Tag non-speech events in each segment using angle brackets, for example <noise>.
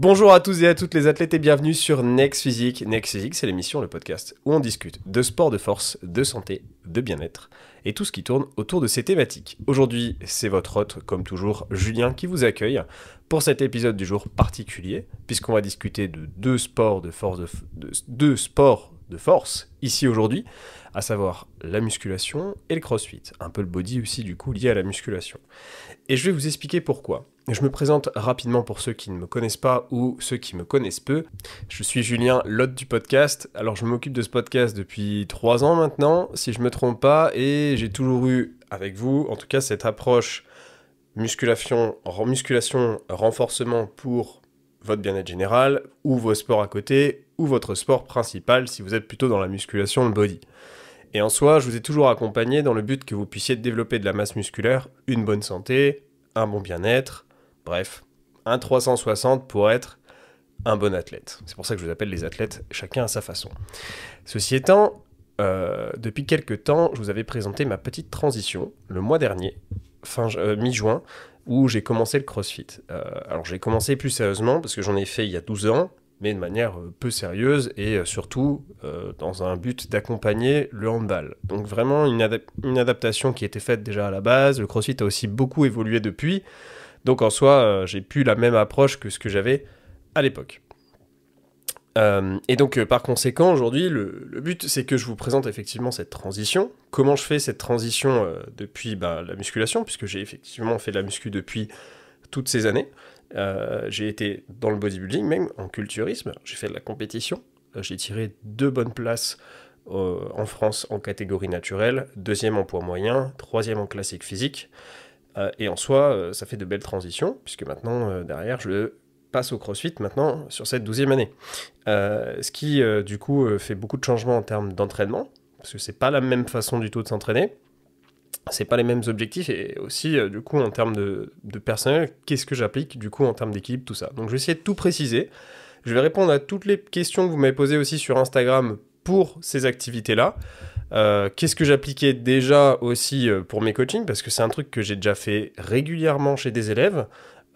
Bonjour à tous et à toutes les athlètes et bienvenue sur Next Physique. Next Physique, c'est l'émission, le podcast où on discute de sport de force, de santé, de bien-être et tout ce qui tourne autour de ces thématiques. Aujourd'hui, c'est votre hôte, comme toujours, Julien, qui vous accueille pour cet épisode du jour particulier, puisqu'on va discuter de deux sports de force, de deux sports de force ici aujourd'hui, à savoir la musculation et le crossfit, un peu le body aussi du coup lié à la musculation et je vais vous expliquer pourquoi. Je me présente rapidement pour ceux qui ne me connaissent pas ou ceux qui me connaissent peu. Je suis Julien, l'hôte du podcast. Alors je m'occupe de ce podcast depuis 3 ans maintenant, si je ne me trompe pas, et j'ai toujours eu avec vous, en tout cas, cette approche musculation, musculation renforcement pour votre bien-être général, ou vos sports à côté, ou votre sport principal si vous êtes plutôt dans la musculation, le body. Et en soi, je vous ai toujours accompagné dans le but que vous puissiez développer de la masse musculaire, une bonne santé, un bon bien-être, bref, un 360 pour être un bon athlète. C'est pour ça que je vous appelle les athlètes, chacun à sa façon. Ceci étant, euh, depuis quelques temps, je vous avais présenté ma petite transition le mois dernier, fin euh, mi-juin, où j'ai commencé le CrossFit. Euh, alors j'ai commencé plus sérieusement parce que j'en ai fait il y a 12 ans, mais de manière euh, peu sérieuse et euh, surtout euh, dans un but d'accompagner le handball. Donc vraiment une, adaptation qui était faite déjà à la base, le CrossFit a aussi beaucoup évolué depuis, donc en soi j'ai plus la même approche que ce que j'avais à l'époque. et donc par conséquent aujourd'hui le, but c'est que je vous présente effectivement cette transition, comment je fais cette transition depuis bah, la musculation, puisque j'ai effectivement fait de la muscu depuis toutes ces années, euh, j'ai été dans le bodybuilding même, en culturisme, j'ai fait de la compétition, euh, j'ai tiré deux bonnes places euh, en France en catégorie naturelle, deuxième en poids moyen, troisième en classique physique, et en soi, ça fait de belles transitions, puisque maintenant, derrière, je passe au CrossFit maintenant sur cette douzième année. ce qui, du coup, fait beaucoup de changements en termes d'entraînement, parce que c'est pas la même façon du tout de s'entraîner c'est pas les mêmes objectifs et aussi euh, du coup en termes de, personnel, qu'est-ce que j'applique du coup en termes d'équilibre, tout ça. Donc je vais essayer de tout préciser. Je vais répondre à toutes les questions que vous m'avez posées aussi sur Instagram pour ces activités-là. Euh, qu'est-ce que j'appliquais déjà aussi euh, pour mes coachings Parce que c'est un truc que j'ai déjà fait régulièrement chez des élèves.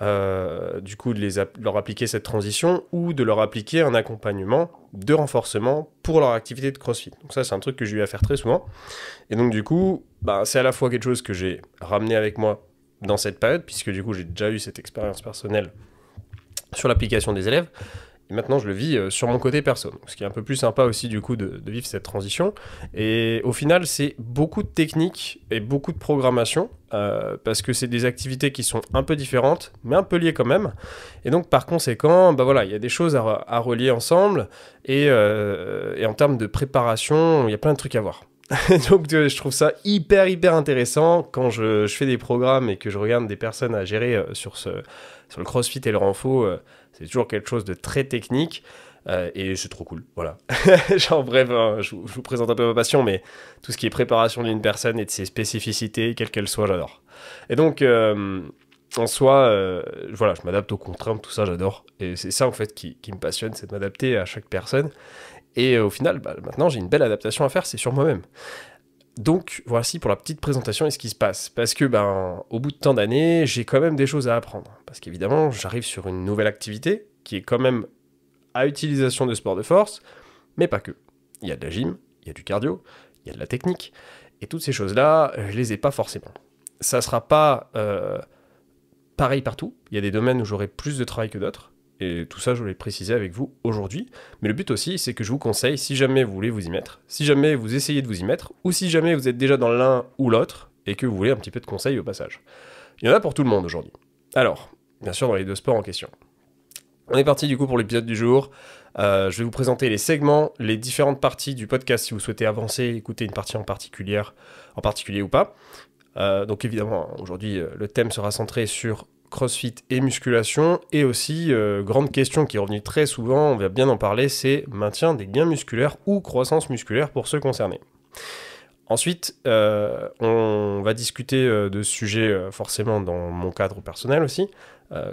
Euh, du coup de, leur appliquer cette transition ou de leur appliquer un accompagnement de renforcement pour leur activité de CrossFit. Donc ça c'est un truc que j'ai eu à faire très souvent. Et donc du coup, bah, c'est à la fois quelque chose que j'ai ramené avec moi dans cette période, puisque du coup j'ai déjà eu cette expérience personnelle sur l'application des élèves. Et maintenant je le vis euh, sur mon côté personne. ce qui est un peu plus sympa aussi du coup de vivre cette transition. Et au final c'est beaucoup de techniques et beaucoup de programmation euh, parce que c'est des activités qui sont un peu différentes, mais un peu liées quand même. Et donc par conséquent, bah voilà, il y a des choses à, relier ensemble, euh, et, en termes de préparation, il y a plein de trucs à voir. <laughs> donc euh, je trouve ça hyper hyper intéressant quand je, je, fais des programmes et que je regarde des personnes à gérer sur, ce, sur le CrossFit et le renfo, c'est toujours quelque chose de très technique. Euh, et c'est trop cool, voilà. <laughs> Genre, bref, hein, je, vous, présente un peu ma passion, mais tout ce qui est préparation d'une personne et de ses spécificités, quelles qu'elles soient, j'adore. Et donc, euh, en soi, euh, voilà, je m'adapte aux contraintes, tout ça, j'adore. Et c'est ça, en fait, qui, me passionne, c'est de m'adapter à chaque personne. Et au final, bah, maintenant, j'ai une belle adaptation à faire, c'est sur moi-même. Donc voici pour la petite présentation et ce qui se passe. Parce que ben au bout de tant d'années, j'ai quand même des choses à apprendre. Parce qu'évidemment, j'arrive sur une nouvelle activité qui est quand même à utilisation de sports de force, mais pas que. Il y a de la gym, il y a du cardio, il y a de la technique, et toutes ces choses-là, euh, je les ai pas forcément. Ça sera pas euh, pareil partout. Il y a des domaines où j'aurai plus de travail que d'autres. Et tout ça, je voulais préciser avec vous aujourd'hui. Mais le but aussi, c'est que je vous conseille, si jamais vous voulez vous y mettre, si jamais vous essayez de vous y mettre, ou si jamais vous êtes déjà dans l'un ou l'autre, et que vous voulez un petit peu de conseils au passage. Il y en a pour tout le monde aujourd'hui. Alors, bien sûr, dans les deux sports en question. On est parti du coup pour l'épisode du jour. Euh, je vais vous présenter les segments, les différentes parties du podcast si vous souhaitez avancer, écouter une partie en, en particulier ou pas. Euh, donc évidemment, aujourd'hui, euh, le thème sera centré sur CrossFit et musculation. Et aussi, grande question qui est revenue très souvent, on va bien en parler, c'est maintien des gains musculaires ou croissance musculaire pour ceux concernés. Ensuite, on va discuter de ce sujet forcément dans mon cadre personnel aussi,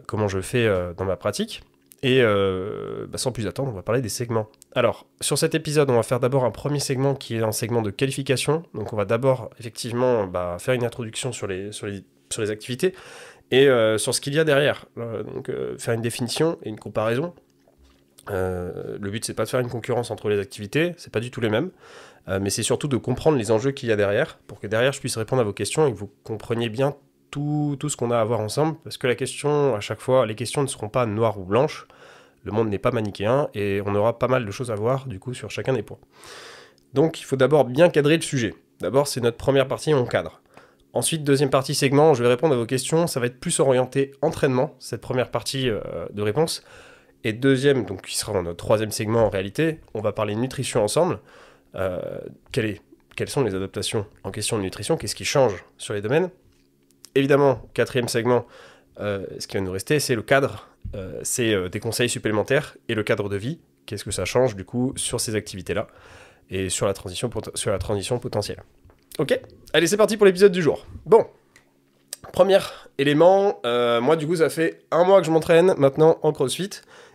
comment je fais dans ma pratique. Et euh, bah, sans plus attendre, on va parler des segments. Alors, sur cet épisode, on va faire d'abord un premier segment qui est un segment de qualification. Donc, on va d'abord, effectivement, bah, faire une introduction sur les, sur les, activités et euh, sur ce qu'il y a derrière. Euh, donc, faire une définition et une comparaison. le but, c'est pas de faire une concurrence entre les activités, c'est pas du tout les mêmes, mais c'est surtout de comprendre les enjeux qu'il y a derrière, pour que derrière je puisse répondre à vos questions et que vous compreniez bien tout, ce qu'on a à voir ensemble, parce que la question, à chaque fois, les questions ne seront pas noires ou blanches, le monde n'est pas manichéen, et on aura pas mal de choses à voir, du coup, sur chacun des points. Donc, il faut d'abord bien cadrer le sujet. D'abord, c'est notre première partie, on cadre. Ensuite, deuxième partie segment, je vais répondre à vos questions. Ça va être plus orienté entraînement, cette première partie euh, de réponse. Et deuxième, donc qui sera notre troisième segment en réalité, on va parler nutrition ensemble. Euh, quelles sont les adaptations en question de nutrition Qu'est-ce qui change sur les domaines évidemment, quatrième segment, euh, ce qui va nous rester, c'est le cadre, euh, c'est euh, des conseils supplémentaires et le cadre de vie. Qu'est-ce que ça change du coup sur ces activités-là et sur la, transition sur la transition potentielle. Ok Allez, c'est parti pour l'épisode du jour. Bon, premier élément, moi du coup ça fait un mois que je m'entraîne maintenant en crossfit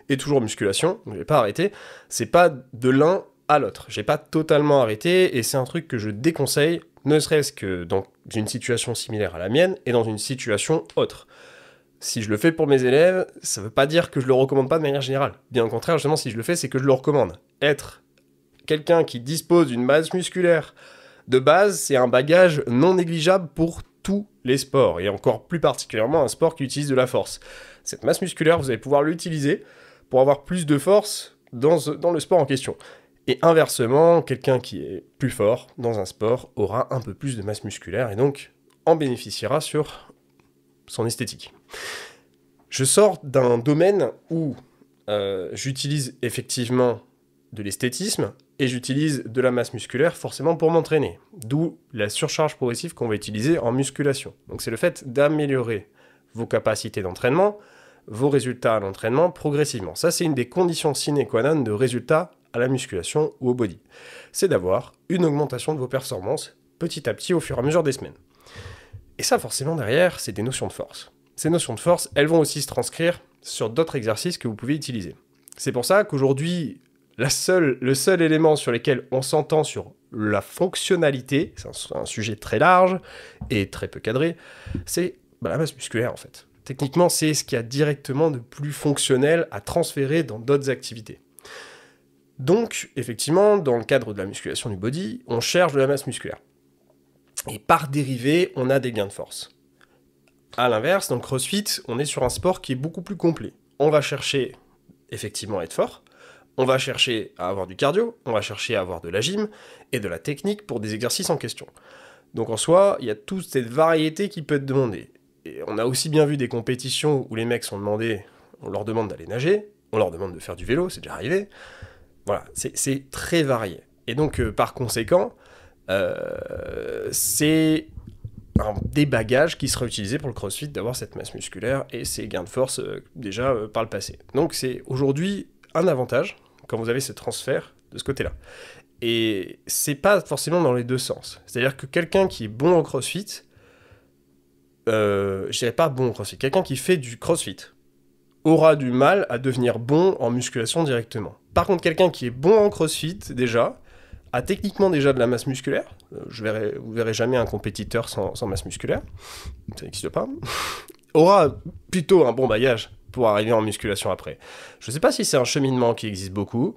et toujours musculation, je n'ai pas arrêté. C'est pas de l'un à l'autre. J'ai pas totalement arrêté et c'est un truc que je déconseille ne serait-ce que dans une situation similaire à la mienne et dans une situation autre. Si je le fais pour mes élèves, ça ne veut pas dire que je le recommande pas de manière générale. Bien au contraire, justement, si je le fais, c'est que je le recommande. Être quelqu'un qui dispose d'une masse musculaire de base, c'est un bagage non négligeable pour tous les sports, et encore plus particulièrement un sport qui utilise de la force. Cette masse musculaire, vous allez pouvoir l'utiliser pour avoir plus de force dans, dans le sport en question. Et inversement, quelqu'un qui est plus fort dans un sport aura un peu plus de masse musculaire et donc en bénéficiera sur son esthétique. Je sors d'un domaine où euh, j'utilise effectivement de l'esthétisme et j'utilise de la masse musculaire forcément pour m'entraîner, d'où la surcharge progressive qu'on va utiliser en musculation. Donc c'est le fait d'améliorer vos capacités d'entraînement, vos résultats à l'entraînement progressivement. Ça c'est une des conditions sine qua non de résultats à la musculation ou au body. C'est d'avoir une augmentation de vos performances petit à petit au fur et à mesure des semaines. Et ça, forcément, derrière, c'est des notions de force. Ces notions de force, elles vont aussi se transcrire sur d'autres exercices que vous pouvez utiliser. C'est pour ça qu'aujourd'hui, le seul élément sur lequel on s'entend sur la fonctionnalité, c'est un, sujet très large et très peu cadré, c'est bah, la masse musculaire en fait. Techniquement, c'est ce qu'il y a directement de plus fonctionnel à transférer dans d'autres activités. Donc, effectivement, dans le cadre de la musculation du body, on cherche de la masse musculaire. Et par dérivé, on a des gains de force. A l'inverse, dans le crossfit, on est sur un sport qui est beaucoup plus complet. On va chercher, effectivement, à être fort. On va chercher à avoir du cardio. On va chercher à avoir de la gym et de la technique pour des exercices en question. Donc, en soi, il y a toute cette variété qui peut être demandée. Et on a aussi bien vu des compétitions où les mecs sont demandés, on leur demande d'aller nager, on leur demande de faire du vélo, c'est déjà arrivé. Voilà, c'est très varié. Et donc, euh, par conséquent, euh, c'est des bagages qui sera utilisé pour le crossfit d'avoir cette masse musculaire et ces gains de force euh, déjà euh, par le passé. Donc c'est aujourd'hui un avantage quand vous avez ce transfert de ce côté-là. Et c'est pas forcément dans les deux sens. C'est-à-dire que quelqu'un qui est bon en crossfit, euh, je dirais pas bon en crossfit, quelqu'un qui fait du crossfit, aura du mal à devenir bon en musculation directement. Par contre, quelqu'un qui est bon en crossfit déjà, a techniquement déjà de la masse musculaire. Euh, je ne vous verrez jamais un compétiteur sans, masse musculaire. Ça n'existe pas. <laughs> aura plutôt un bon bagage pour arriver en musculation après. Je ne sais pas si c'est un cheminement qui existe beaucoup.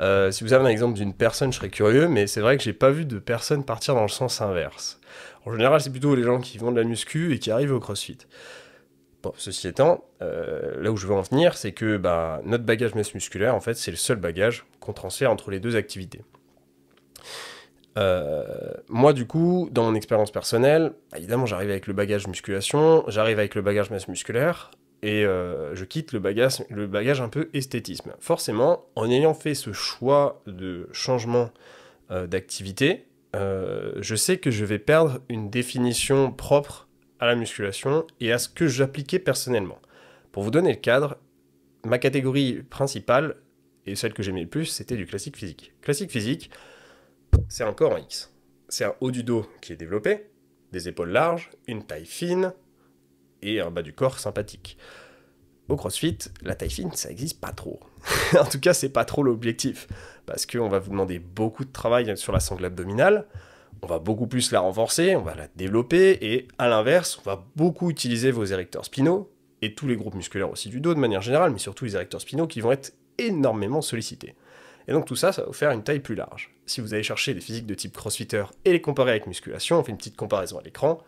Euh, si vous avez un exemple d'une personne, je serais curieux, mais c'est vrai que n'ai pas vu de personne partir dans le sens inverse. En général, c'est plutôt les gens qui vont de la muscu et qui arrivent au crossfit. Bon, ceci étant, euh, là où je veux en venir, c'est que bah, notre bagage masse musculaire, en fait, c'est le seul bagage qu'on transfère entre les deux activités. Euh, moi, du coup, dans mon expérience personnelle, bah, évidemment, j'arrive avec le bagage musculation, j'arrive avec le bagage masse musculaire, et euh, je quitte le bagage, le bagage un peu esthétisme. Forcément, en ayant fait ce choix de changement d'activité, je sais que je vais perdre une définition propre à la musculation et à ce que j'appliquais personnellement. Pour vous donner le cadre, ma catégorie principale, et celle que j'aimais le plus, c'était du classique physique. Classique physique, c'est un corps en X. C'est un haut du dos qui est développé, des épaules larges, une taille fine et un bas du corps sympathique. Au crossfit, la taille fine, ça n'existe pas trop. <laughs> en tout cas, c'est pas trop l'objectif, parce qu'on va vous demander beaucoup de travail sur la sangle abdominale, on va beaucoup plus la renforcer, on va la développer, et à l'inverse, on va beaucoup utiliser vos érecteurs spinaux, et tous les groupes musculaires aussi du dos de manière générale, mais surtout les érecteurs spinaux qui vont être énormément sollicités. Et donc tout ça, ça va vous faire une taille plus large. Si vous allez chercher des physiques de type crossfitter et les comparer avec musculation, on fait une petite comparaison à l'écran,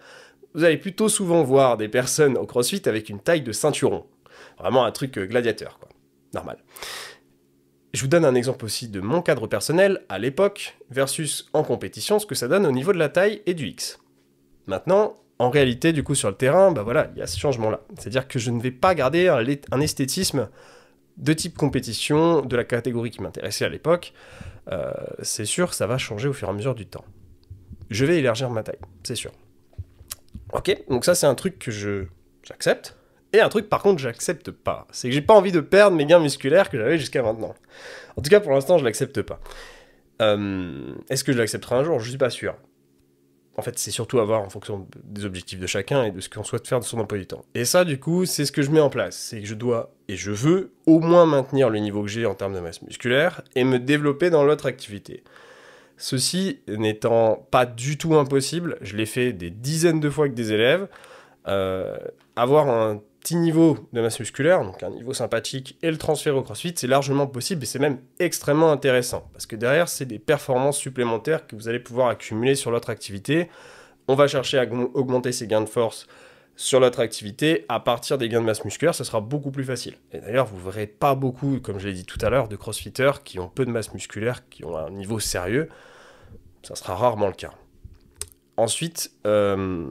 vous allez plutôt souvent voir des personnes au crossfit avec une taille de ceinturon. Vraiment un truc euh, gladiateur, quoi. Normal. Je vous donne un exemple aussi de mon cadre personnel à l'époque versus en compétition, ce que ça donne au niveau de la taille et du X. Maintenant, en réalité, du coup, sur le terrain, bah voilà, il y a ce changement-là. C'est-à-dire que je ne vais pas garder un, esthétisme de type compétition de la catégorie qui m'intéressait à l'époque. Euh, c'est sûr, ça va changer au fur et à mesure du temps. Je vais élargir ma taille, c'est sûr. Ok, donc ça c'est un truc que je j'accepte. Et un truc par contre j'accepte pas, c'est que j'ai pas envie de perdre mes gains musculaires que j'avais jusqu'à maintenant. En tout cas pour l'instant je l'accepte pas. Euh, est-ce que je l'accepterai un jour Je suis pas sûr. En fait c'est surtout à voir en fonction des objectifs de chacun et de ce qu'on souhaite faire de son emploi du temps. Et ça du coup c'est ce que je mets en place, c'est que je dois et je veux au moins maintenir le niveau que j'ai en termes de masse musculaire et me développer dans l'autre activité. Ceci n'étant pas du tout impossible, je l'ai fait des dizaines de fois avec des élèves. Euh, avoir un petit niveau de masse musculaire, donc un niveau sympathique, et le transfert au CrossFit, c'est largement possible et c'est même extrêmement intéressant. Parce que derrière, c'est des performances supplémentaires que vous allez pouvoir accumuler sur l'autre activité. On va chercher à augmenter ses gains de force sur l'autre activité à partir des gains de masse musculaire, ce sera beaucoup plus facile. Et d'ailleurs, vous verrez pas beaucoup, comme je l'ai dit tout à l'heure, de crossfitters qui ont peu de masse musculaire, qui ont un niveau sérieux. Ça sera rarement le cas. Ensuite, euh,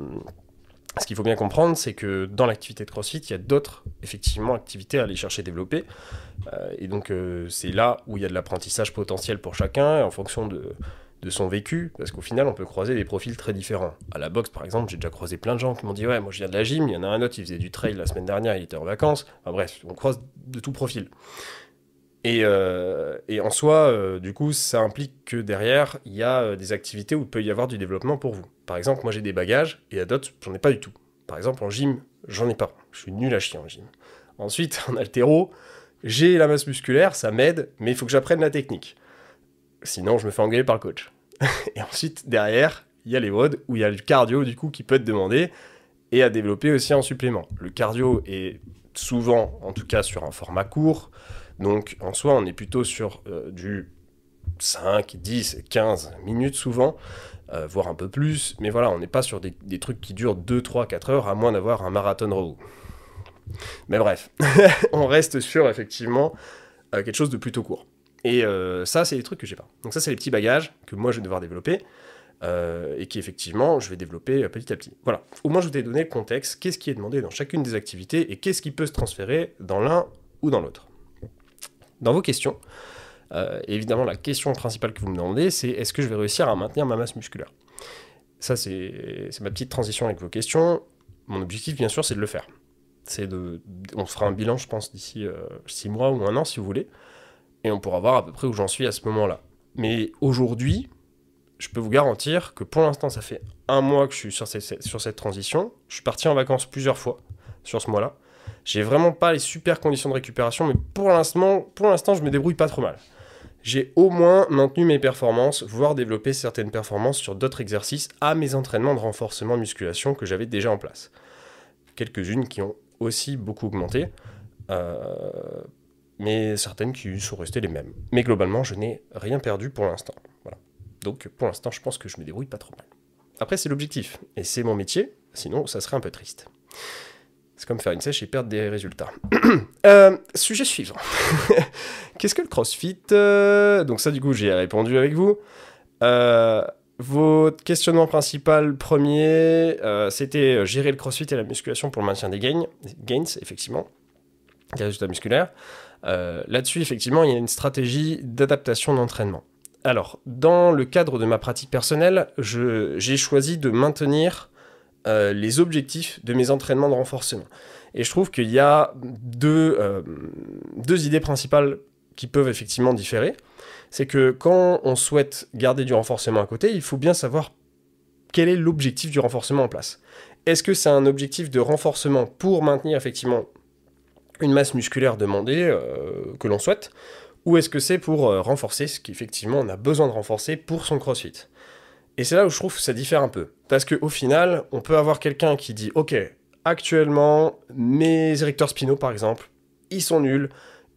ce qu'il faut bien comprendre, c'est que dans l'activité de CrossFit, il y a d'autres, effectivement, activités à aller chercher développer. Euh, et donc, euh, c'est là où il y a de l'apprentissage potentiel pour chacun, en fonction de, son vécu, parce qu'au final, on peut croiser des profils très différents. À la boxe, par exemple, j'ai déjà croisé plein de gens qui m'ont dit « Ouais, moi, je viens de la gym. » Il y en a un autre, il faisait du trail la semaine dernière, il était en vacances. bref, on croise de tout profil. Euh, et, en soi, euh, du coup, ça implique que derrière, il y a euh, des activités où il peut y avoir du développement pour vous. Par exemple, moi j'ai des bagages et à d'autres, j'en ai pas du tout. Par exemple, en gym, j'en ai pas. Je suis nul à chier en gym. Ensuite, <laughs> en altéro, j'ai la masse musculaire, ça m'aide, mais il faut que j'apprenne la technique. Sinon, je me fais engueuler par le coach. <laughs> et ensuite, derrière, il y a les modes où il y a le cardio, du coup, qui peut être demandé et à développer aussi en supplément. Le cardio est souvent, en tout cas sur un format court, donc en soi, on est plutôt sur euh, du 5, 10, 15 minutes souvent, euh, voire un peu plus. Mais voilà, on n'est pas sur des, trucs qui durent 2, 3, 4 heures, à moins d'avoir un marathon row. Mais bref, <laughs> on reste sur effectivement euh, quelque chose de plutôt court. Et ça, c'est les trucs que j'ai pas. Donc ça, c'est les petits bagages que moi, je vais devoir développer. et qui effectivement je vais développer petit à petit. Voilà, au moins je vous ai donné le contexte, qu'est-ce qui est demandé dans chacune des activités et qu'est-ce qui peut se transférer dans l'un ou dans l'autre dans vos questions, euh, évidemment, la question principale que vous me demandez, c'est est-ce que je vais réussir à maintenir ma masse musculaire Ça, c'est ma petite transition avec vos questions. Mon objectif, bien sûr, c'est de le faire. De, on fera un bilan, je pense, d'ici euh, six mois ou un an, si vous voulez, et on pourra voir à peu près où j'en suis à ce moment-là. Mais aujourd'hui, je peux vous garantir que pour l'instant, ça fait un mois que je suis sur, sur cette transition. Je suis parti en vacances plusieurs fois sur ce mois-là. J'ai vraiment pas les super conditions de récupération, mais pour l'instant, pour l'instant, je me débrouille pas trop mal. J'ai au moins maintenu mes performances, voire développé certaines performances sur d'autres exercices à mes entraînements de renforcement musculation que j'avais déjà en place. Quelques-unes qui ont aussi beaucoup augmenté, euh, mais certaines qui sont restées les mêmes. Mais globalement, je n'ai rien perdu pour l'instant. Donc pour l'instant, je pense que je me débrouille pas trop mal. Après, c'est l'objectif, et c'est mon métier, sinon ça serait un peu triste. C'est comme faire une sèche et perdre des résultats. <clears throat> Euh, sujet suivant. <laughs> Qu'est-ce que le CrossFit euh, Donc ça, du coup, j'ai répondu avec vous. Euh, votre questionnement principal premier, c'était gérer le CrossFit et la musculation pour le maintien des gains, gains effectivement, des résultats musculaires. Là-dessus, effectivement, il y a une stratégie d'adaptation d'entraînement. Alors, dans le cadre de ma pratique personnelle, j'ai choisi de maintenir euh, les objectifs de mes entraînements de renforcement. Et je trouve qu'il y a deux, euh, deux idées principales qui peuvent effectivement différer. C'est que quand on souhaite garder du renforcement à côté, il faut bien savoir quel est l'objectif du renforcement en place. Est-ce que c'est un objectif de renforcement pour maintenir effectivement une masse musculaire demandée euh, que l'on souhaite, ou est-ce que c'est pour renforcer ce qu'effectivement on a besoin de renforcer pour son CrossFit et c'est là où je trouve que ça diffère un peu. Parce qu'au final, on peut avoir quelqu'un qui dit Ok, actuellement, mes érecteurs spinaux, par exemple, ils sont nuls,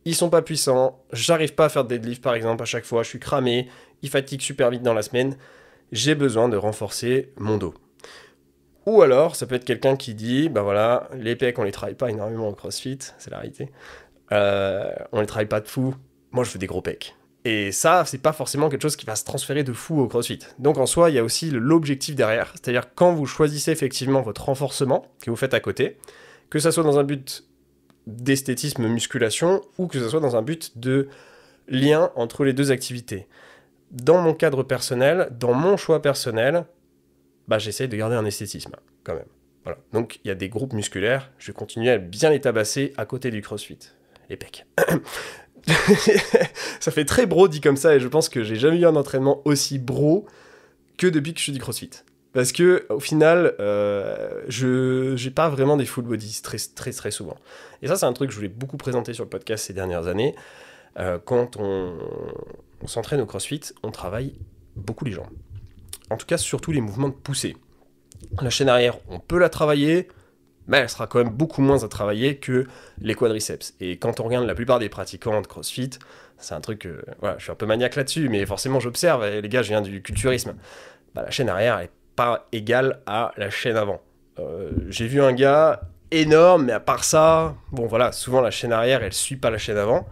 ils sont pas puissants, j'arrive pas à faire des deadlift, par exemple, à chaque fois, je suis cramé, ils fatiguent super vite dans la semaine, j'ai besoin de renforcer mon dos. Ou alors, ça peut être quelqu'un qui dit, bah voilà, les pecs, on les travaille pas énormément au crossfit, c'est la réalité. Euh, on les travaille pas de fou. Moi, je fais des gros pecs. Et ça, c'est pas forcément quelque chose qui va se transférer de fou au crossfit. Donc en soi, il y a aussi l'objectif derrière. C'est-à-dire quand vous choisissez effectivement votre renforcement que vous faites à côté, que ça soit dans un but d'esthétisme musculation ou que ça soit dans un but de lien entre les deux activités. Dans mon cadre personnel, dans mon choix personnel, bah, j'essaye de garder un esthétisme quand même. Voilà. Donc il y a des groupes musculaires, je vais continuer à bien les tabasser à côté du crossfit. Épec <clears throat> <laughs> ça fait très bro dit comme ça, et je pense que j'ai jamais eu un entraînement aussi bro que depuis que je suis du crossfit. Parce que, au final, euh, je n'ai pas vraiment des full body très, très, très souvent. Et ça, c'est un truc que je voulais beaucoup présenter sur le podcast ces dernières années. Euh, quand on, on s'entraîne au crossfit, on travaille beaucoup les jambes. En tout cas, surtout les mouvements de poussée. La chaîne arrière, on peut la travailler, mais elle sera quand même beaucoup moins à travailler que les quadriceps. Et quand on regarde la plupart des pratiquants de CrossFit, c'est un truc, que, euh, voilà, je suis un peu maniaque là-dessus, mais forcément j'observe, eh, les gars, je viens du culturisme. Bah, la chaîne arrière, n'est pas égale à la chaîne avant. Euh, j'ai vu un gars énorme, mais à part ça, bon voilà, souvent la chaîne arrière, elle suit pas la chaîne avant.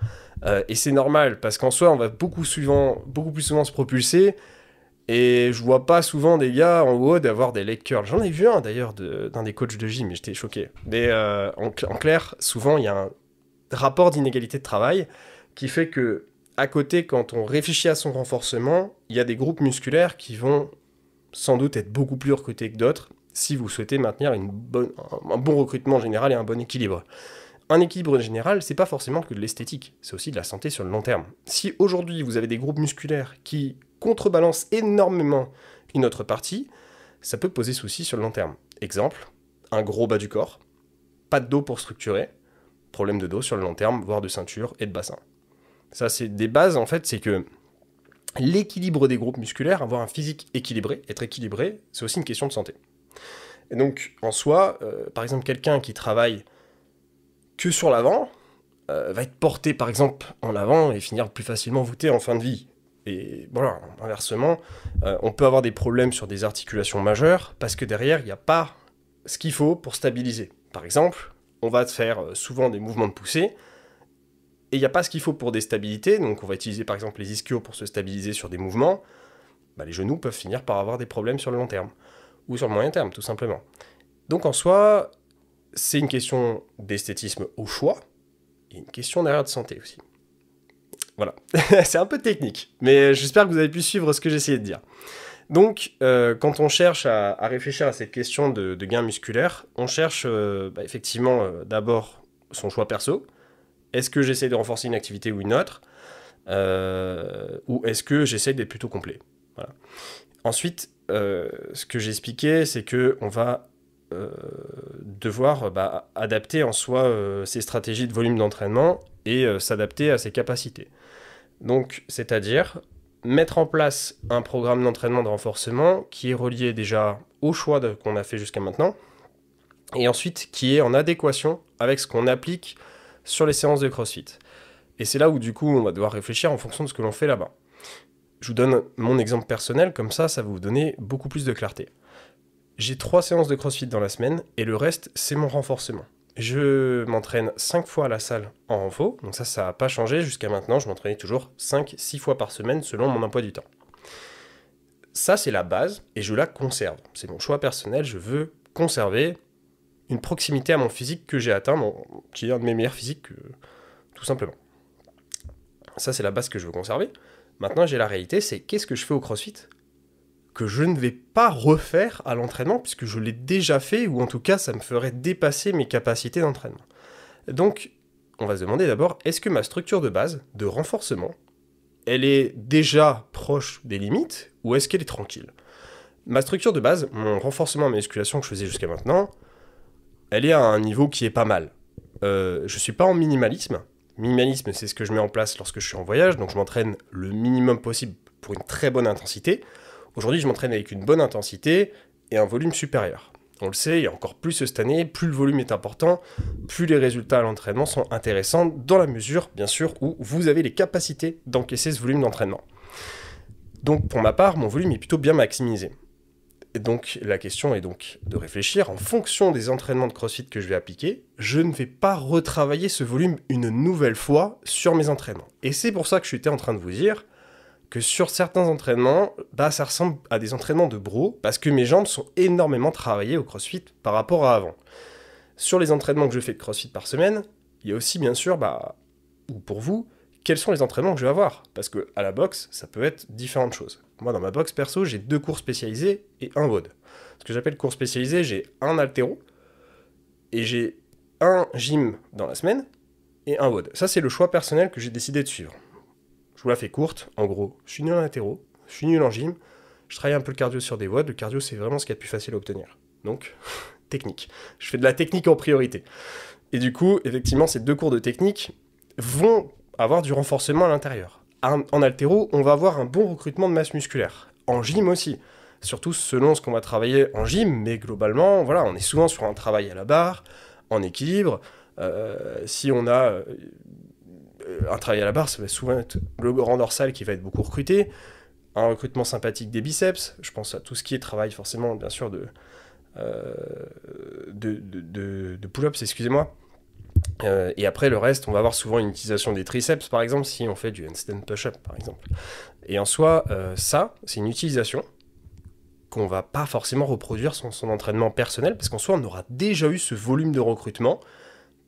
Euh, et c'est normal, parce qu'en soi, on va beaucoup, souvent, beaucoup plus souvent se propulser et je vois pas souvent des gars en haut d'avoir des leg curls. J'en ai vu un d'ailleurs d'un des coachs de gym et j'étais choqué. Mais euh, en, clair, souvent il y a un rapport d'inégalité de travail qui fait que à côté, quand on réfléchit à son renforcement, il y a des groupes musculaires qui vont sans doute être beaucoup plus recrutés que d'autres si vous souhaitez maintenir une bonne, un bon recrutement général et un bon équilibre. Un équilibre général, c'est pas forcément que de l'esthétique, c'est aussi de la santé sur le long terme. Si aujourd'hui vous avez des groupes musculaires qui contrebalance énormément une autre partie, ça peut poser souci sur le long terme. Exemple, un gros bas du corps, pas de dos pour structurer, problème de dos sur le long terme, voire de ceinture et de bassin. Ça, c'est des bases, en fait, c'est que l'équilibre des groupes musculaires, avoir un physique équilibré, être équilibré, c'est aussi une question de santé. Et donc, en soi, euh, par exemple, quelqu'un qui travaille que sur l'avant, euh, va être porté, par exemple, en avant et finir plus facilement voûté en fin de vie. Et voilà, inversement, euh, on peut avoir des problèmes sur des articulations majeures parce que derrière, il n'y a pas ce qu'il faut pour stabiliser. Par exemple, on va faire euh, souvent des mouvements de poussée et il n'y a pas ce qu'il faut pour des stabilités. Donc, on va utiliser par exemple les ischios pour se stabiliser sur des mouvements. Bah, les genoux peuvent finir par avoir des problèmes sur le long terme ou sur le moyen terme, tout simplement. Donc, en soi, c'est une question d'esthétisme au choix et une question derrière de santé aussi. Voilà, <laughs> c'est un peu technique, mais j'espère que vous avez pu suivre ce que j'essayais de dire. Donc, euh, quand on cherche à, réfléchir à cette question de, gain musculaire, on cherche euh, bah, effectivement euh, d'abord son choix perso. Est-ce que j'essaie de renforcer une activité ou une autre Ou est-ce que j'essaie d'être plutôt complet Ensuite, ce que j'expliquais, c'est que on va devoir bah, adapter en soi ses stratégies de volume d'entraînement et s'adapter à ses capacités. Donc, c'est-à-dire mettre en place un programme d'entraînement de renforcement qui est relié déjà au choix qu'on a fait jusqu'à maintenant, et ensuite qui est en adéquation avec ce qu'on applique sur les séances de CrossFit. Et c'est là où du coup on va devoir réfléchir en fonction de ce que l'on fait là-bas. Je vous donne mon exemple personnel, comme ça ça va vous donner beaucoup plus de clarté. J'ai trois séances de CrossFit dans la semaine et le reste c'est mon renforcement. Je m'entraîne 5 fois à la salle en renfo, donc ça, ça n'a pas changé jusqu'à maintenant, je m'entraînais toujours 5-6 fois par semaine selon mon emploi du temps. Ça, c'est la base et je la conserve. C'est mon choix personnel, je veux conserver une proximité à mon physique que j'ai atteint, mon, qui est un de mes meilleurs physiques, euh, tout simplement. Ça, c'est la base que je veux conserver. Maintenant, j'ai la réalité, c'est qu'est-ce que je fais au CrossFit que je ne vais pas refaire à l'entraînement puisque je l'ai déjà fait ou en tout cas ça me ferait dépasser mes capacités d'entraînement. Donc on va se demander d'abord est-ce que ma structure de base de renforcement elle est déjà proche des limites ou est-ce qu'elle est tranquille Ma structure de base, mon renforcement en musculation que je faisais jusqu'à maintenant, elle est à un niveau qui est pas mal. Je euh, je suis pas en minimalisme. Minimalisme, c'est ce que je mets en place lorsque je suis en voyage, donc je m'entraîne le minimum possible pour une très bonne intensité. Aujourd'hui, je m'entraîne avec une bonne intensité et un volume supérieur. On le sait, il y a encore plus cette année, plus le volume est important, plus les résultats à l'entraînement sont intéressants, dans la mesure, bien sûr, où vous avez les capacités d'encaisser ce volume d'entraînement. Donc, pour ma part, mon volume est plutôt bien maximisé. Et donc, la question est donc de réfléchir, en fonction des entraînements de CrossFit que je vais appliquer, je ne vais pas retravailler ce volume une nouvelle fois sur mes entraînements. Et c'est pour ça que je suis en train de vous dire, que sur certains entraînements, bah, ça ressemble à des entraînements de bro, parce que mes jambes sont énormément travaillées au crossfit par rapport à avant. Sur les entraînements que je fais de crossfit par semaine, il y a aussi bien sûr, bah, ou pour vous, quels sont les entraînements que je vais avoir Parce que à la boxe, ça peut être différentes choses. Moi, dans ma boxe perso, j'ai deux cours spécialisés et un VOD. Ce que j'appelle cours spécialisé, j'ai un altéro et j'ai un gym dans la semaine et un VOD. Ça, c'est le choix personnel que j'ai décidé de suivre vous la fais courte, en gros, je suis nul en altéro, je suis nul en gym, je travaille un peu le cardio sur des voies, le cardio c'est vraiment ce qu'il y a de plus facile à obtenir. Donc, <laughs> technique. Je fais de la technique en priorité. Et du coup, effectivement, ces deux cours de technique vont avoir du renforcement à l'intérieur. En altéro, on va avoir un bon recrutement de masse musculaire. En gym aussi. Surtout selon ce qu'on va travailler en gym, mais globalement, voilà, on est souvent sur un travail à la barre, en équilibre. Euh, si on a euh, euh, un travail à la barre, ça va souvent être le grand dorsal qui va être beaucoup recruté, un recrutement sympathique des biceps, je pense à tout ce qui est travail forcément, bien sûr, de, euh, de, de, pull-ups, excusez-moi. Euh, et après, le reste, on va avoir souvent une utilisation des triceps, par exemple, si on fait du handstand push-up, par exemple. Et en soi, ça, c'est une utilisation qu'on va pas forcément reproduire son, son entraînement personnel, parce qu'en soi, on aura déjà eu ce volume de recrutement,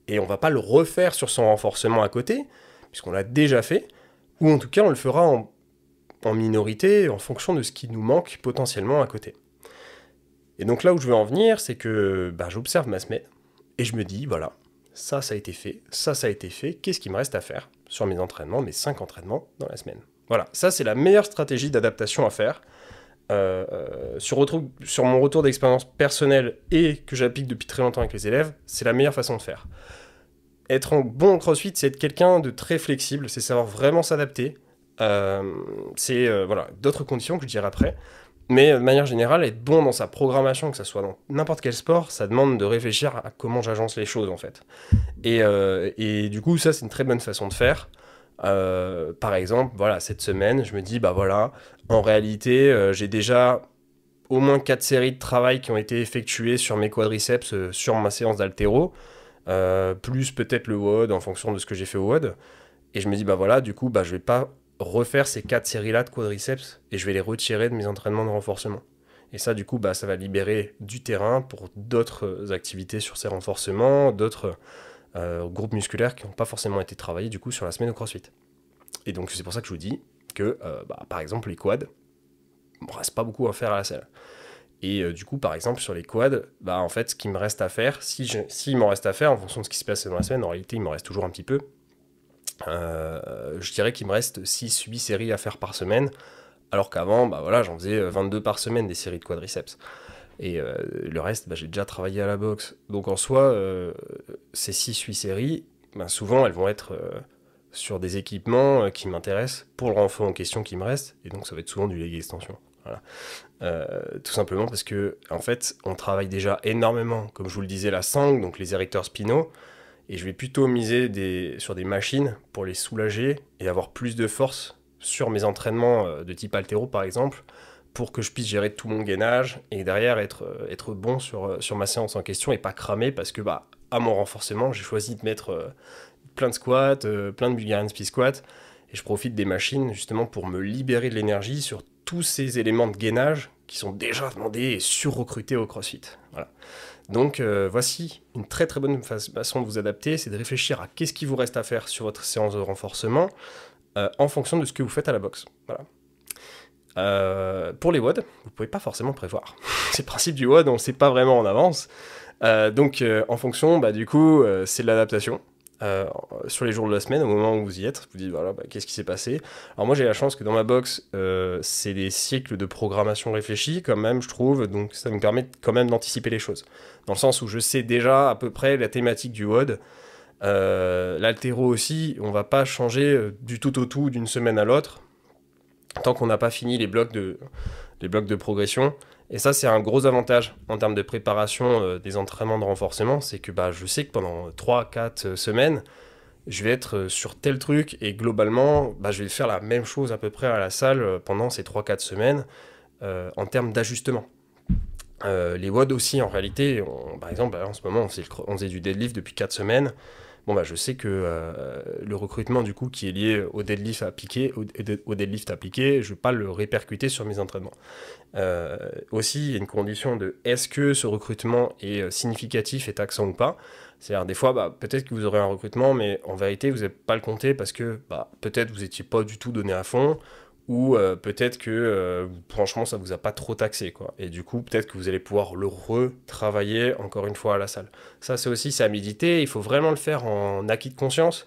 et on va pas le refaire sur son renforcement à côté, puisqu'on l'a déjà fait, ou en tout cas on le fera en, minorité, en fonction de ce qui nous manque potentiellement à côté. Et donc là où je veux en venir, c'est que bah, j'observe ma semaine et je me dis, voilà, ça, ça a été fait, ça, ça a été fait, qu'est-ce qui me reste à faire sur mes entraînements, mes 5 entraînements dans la semaine Voilà, ça, c'est la meilleure stratégie d'adaptation à faire. Euh, euh, sur, sur mon retour d'expérience personnelle et que j'applique depuis très longtemps avec les élèves, c'est la meilleure façon de faire être en bon crossfit, c'est être quelqu'un de très flexible, c'est savoir vraiment s'adapter. Euh, c'est euh, voilà, d'autres conditions que je dirai après. Mais euh, de manière générale, être bon dans sa programmation, que ce soit dans n'importe quel sport, ça demande de réfléchir à comment j'agence les choses en fait. Et, et du coup, ça c'est une très bonne façon de faire. par exemple, voilà, cette semaine, je me dis, bah voilà, en réalité, j'ai déjà au moins 4 séries de travail qui ont été effectuées sur mes quadriceps, sur ma séance d'altéro. Euh, plus peut-être le WOD en fonction de ce que j'ai fait au WOD. Et je me dis, bah voilà, du coup, bah, je vais pas refaire ces quatre séries-là de quadriceps et je vais les retirer de mes entraînements de renforcement. Et ça, du coup, bah, ça va libérer du terrain pour d'autres euh, activités sur ces renforcements, d'autres euh, groupes musculaires qui n'ont pas forcément été travaillés du coup sur la semaine au CrossFit. Et donc, c'est pour ça que je vous dis que, bah, par exemple, les quads, il ne reste pas beaucoup à faire à la salle. Et euh, du coup, par exemple, sur les quads, bah, en fait, ce qui me reste à faire, si s'il m'en reste à faire, en fonction de ce qui se passe dans la semaine, en réalité, il m'en reste toujours un petit peu. Euh, je dirais qu'il me reste 6-8 séries à faire par semaine, alors qu'avant, bah, voilà, j'en faisais 22 euh, par semaine des séries de quadriceps. Et le reste, bah, j'ai déjà travaillé à la boxe. Donc en soi, ces 6-8 séries, bah, souvent, elles vont être sur des équipements qui m'intéressent pour le renfort en question qui me reste. Et donc, ça va être souvent du leg extension. Euh, tout simplement parce que, en fait, on travaille déjà énormément, comme je vous le disais, la sangle, donc les érecteurs spinaux, et je vais plutôt miser sur des machines pour les soulager et avoir plus de force sur mes entraînements euh, de type altéro, par exemple, pour que je puisse gérer tout mon gainage et derrière être, euh, bon sur, ma séance en question et pas cramer parce que, bah, à mon renforcement, j'ai choisi de mettre plein de squats, plein de Bulgarian speed squats, et je profite des machines justement pour me libérer de l'énergie sur tous ces éléments de gainage qui sont déjà demandés et sur-recrutés au CrossFit. Voilà. Donc euh, voici une très très bonne façon de vous adapter, c'est de réfléchir à qu'est-ce qui vous reste à faire sur votre séance de renforcement euh, en fonction de ce que vous faites à la boxe. Voilà. Euh, pour les WOD, vous ne pouvez pas forcément prévoir. <laughs> c'est le principe du WOD, on ne sait pas vraiment en avance. donc en fonction, bah, du coup, c'est de l'adaptation. Euh, sur les jours de la semaine, au moment où vous y êtes, vous dites voilà, bah, qu'est-ce qui s'est passé. Alors moi j'ai la chance que dans ma box, euh, c'est des cycles de programmation réfléchie quand même, je trouve, donc ça me permet quand même d'anticiper les choses. Dans le sens où je sais déjà à peu près la thématique du WOD. Euh, l'altéro aussi, on va pas changer du tout au tout d'une semaine à l'autre, tant qu'on n'a pas fini les blocs de, les blocs de progression. Et ça, c'est un gros avantage en termes de préparation euh, des entraînements de renforcement, c'est que bah, je sais que pendant 3-4 euh, semaines, je vais être euh, sur tel truc et globalement, bah, je vais faire la même chose à peu près à la salle pendant ces 3-4 semaines en termes d'ajustement. les WOD aussi, en réalité, par exemple, bah, en ce moment, on on faisait du deadlift depuis 4 semaines. Bah, je sais que euh, le recrutement, du coup, qui est lié au deadlift appliqué, au, appliqué je ne vais pas le répercuter sur mes entraînements. Euh, aussi, il y a une condition de est-ce que ce recrutement est euh, significatif et taxant ou pas. C'est-à-dire, des fois, bah, peut-être que vous aurez un recrutement, mais en vérité, vous n'avez pas le compté parce que bah, peut-être vous n'étiez pas du tout donné à fond, ou euh, peut-être que euh, franchement ça vous a pas trop taxé quoi et du coup peut-être que vous allez pouvoir le retravailler encore une fois à la salle ça c'est aussi ça à méditer il faut vraiment le faire en acquis de conscience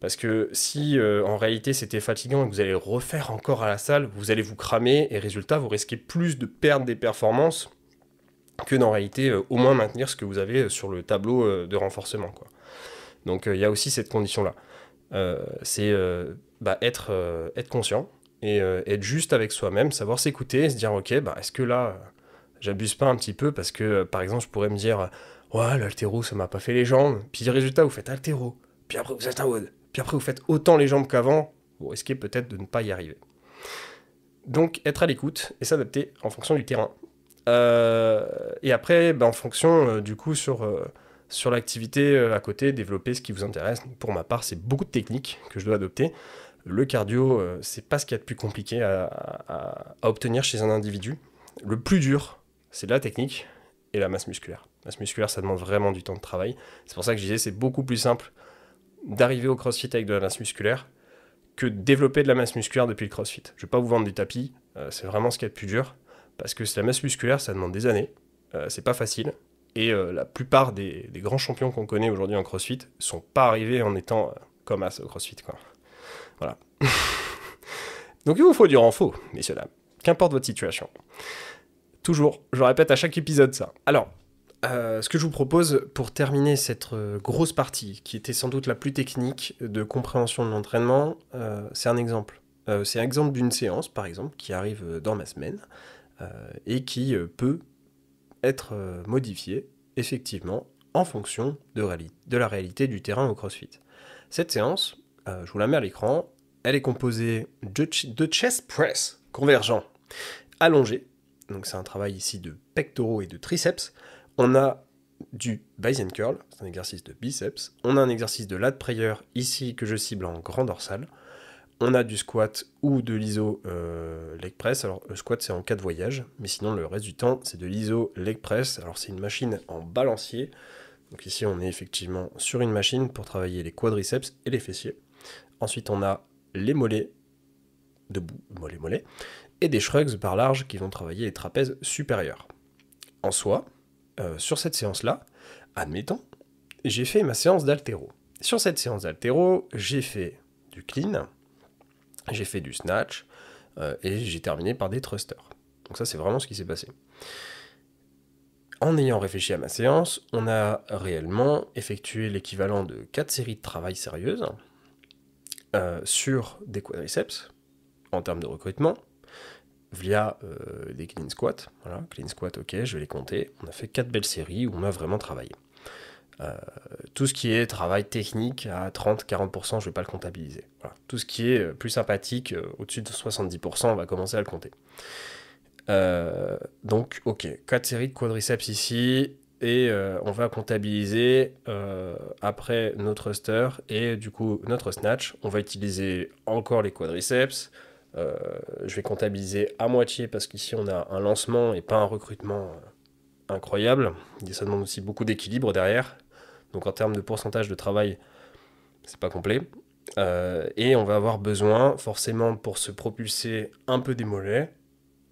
parce que si euh, en réalité c'était fatigant et que vous allez refaire encore à la salle vous allez vous cramer et résultat vous risquez plus de perdre des performances que d'en réalité au moins maintenir ce que vous avez sur le tableau de renforcement quoi donc il y a aussi cette condition là c'est bah, être conscient et euh, être juste avec soi-même, savoir s'écouter se dire ok, bah, est-ce que là, euh, j'abuse pas un petit peu parce que euh, par exemple, je pourrais me dire ouais, l'altéro ça m'a pas fait les jambes, puis résultat, vous faites altéro, puis après vous êtes un puis après vous faites autant les jambes qu'avant, vous risquez peut-être de ne pas y arriver. Donc être à l'écoute et s'adapter en fonction du terrain. et après, bah, en fonction du coup sur, sur l'activité à côté, développer ce qui vous intéresse. Pour ma part, c'est beaucoup de techniques que je dois adopter le cardio, euh, c'est pas ce qu'il y a de plus compliqué à, obtenir chez un individu. Le plus dur, c'est la technique et la masse musculaire. La masse musculaire, ça demande vraiment du temps de travail. C'est pour ça que je disais, c'est beaucoup plus simple d'arriver au crossfit avec de la masse musculaire que de développer de la masse musculaire depuis le crossfit. Je vais pas vous vendre du tapis, euh, c'est vraiment ce qu'il y a de plus dur, parce que la masse musculaire, ça demande des années, euh, c'est pas facile, et la plupart des, grands champions qu'on connaît aujourd'hui en crossfit sont pas arrivés en étant comme as au crossfit. Quoi. Voilà. <laughs> Donc il vous faut du renfort, messieurs dames. Qu'importe votre situation. Toujours, je répète à chaque épisode ça. Alors, euh, ce que je vous propose pour terminer cette euh, grosse partie, qui était sans doute la plus technique de compréhension de l'entraînement, euh, c'est un exemple. c'est un exemple d'une séance, par exemple, qui arrive dans ma semaine et qui peut être modifiée, effectivement, en fonction de la réalité du terrain au CrossFit. Cette séance, euh, je vous la mets à l'écran, elle est composée de, chest press convergent allongé, donc c'est un travail ici de pectoraux et de triceps. On a du bicep curl, c'est un exercice de biceps. On a un exercice de lat prayer ici que je cible en grand dorsal. On a du squat ou de l'iso euh, leg press. Alors le squat c'est en cas de voyage, mais sinon le reste du temps c'est de l'iso leg press. Alors c'est une machine en balancier. Donc ici on est effectivement sur une machine pour travailler les quadriceps et les fessiers. Ensuite, on a les mollets, debout, mollets, mollets, et des shrugs par large qui vont travailler les trapèzes supérieurs. En soi, euh, sur cette séance-là, admettons, j'ai fait ma séance d'altéro. Sur cette séance d'altéro, j'ai fait du clean, j'ai fait du snatch, euh, et j'ai terminé par des thrusters. Donc ça, c'est vraiment ce qui s'est passé. En ayant réfléchi à ma séance, on a réellement effectué l'équivalent de 4 séries de travail sérieuses, euh, sur des quadriceps en termes de recrutement via euh, des clean squats. clean squat, ok, je vais les compter. On a fait quatre belles séries où on a vraiment travaillé. Euh, tout ce qui est travail technique à 30-40%, je ne vais pas le comptabiliser. Tout ce qui est plus sympathique, au-dessus de 70%, on va commencer à le compter. donc, ok, 4 séries de quadriceps ici, et euh, on va comptabiliser euh, après notre thrusters et du coup notre snatch. On va utiliser encore les quadriceps. Euh, je vais comptabiliser à moitié parce qu'ici on a un lancement et pas un recrutement incroyable. Et ça demande aussi beaucoup d'équilibre derrière. Donc en termes de pourcentage de travail, c'est pas complet. et on va avoir besoin forcément pour se propulser un peu des mollets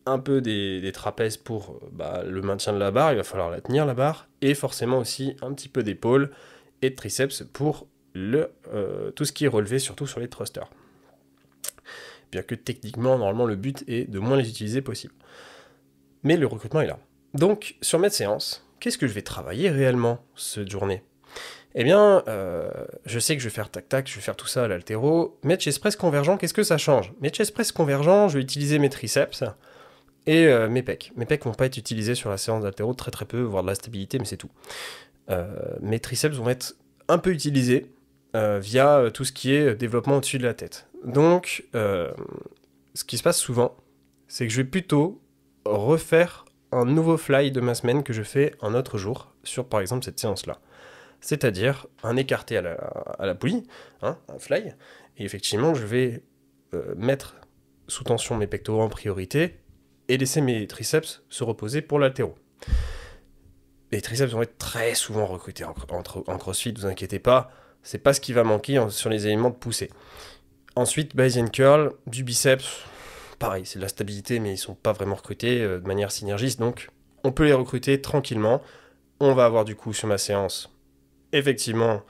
un peu des, trapèzes pour bah, le maintien de la barre, il va falloir la tenir la barre, et forcément aussi un petit peu d'épaule et de triceps pour euh, tout ce qui est relevé, surtout sur les thrusters. Bien que techniquement, normalement, le but est de moins les utiliser possible. Mais le recrutement est là. Donc, sur mes séance, qu'est-ce que je vais travailler réellement cette journée Eh bien, euh, je sais que je vais faire tac-tac, je vais faire tout ça à l'altéro. mais chez convergent, qu'est-ce que ça change Match chest convergent, je vais utiliser mes triceps et euh, mes pecs. Mes pecs vont pas être utilisés sur la séance d'altéro, très très peu, voire de la stabilité, mais c'est tout. Euh, mes triceps vont être un peu utilisés euh, via tout ce qui est développement au-dessus de la tête. Donc, ce qui se passe souvent, c'est que je vais plutôt refaire un nouveau fly de ma semaine que je fais un autre jour sur par exemple cette séance-là. C'est-à-dire un écarté à la, à poulie, hein, un fly, et effectivement je vais mettre sous tension mes pectoraux en priorité et laisser mes triceps se reposer pour l'altéro. Les triceps vont être très souvent recrutés en, crossfit, ne vous inquiétez pas, c'est pas ce qui va manquer sur les éléments de poussée. Ensuite, Bayesian curl, du biceps, pareil, c'est de la stabilité, mais ils sont pas vraiment recrutés euh, de manière synergiste, donc on peut les recruter tranquillement. On va avoir du coup sur ma séance, effectivement,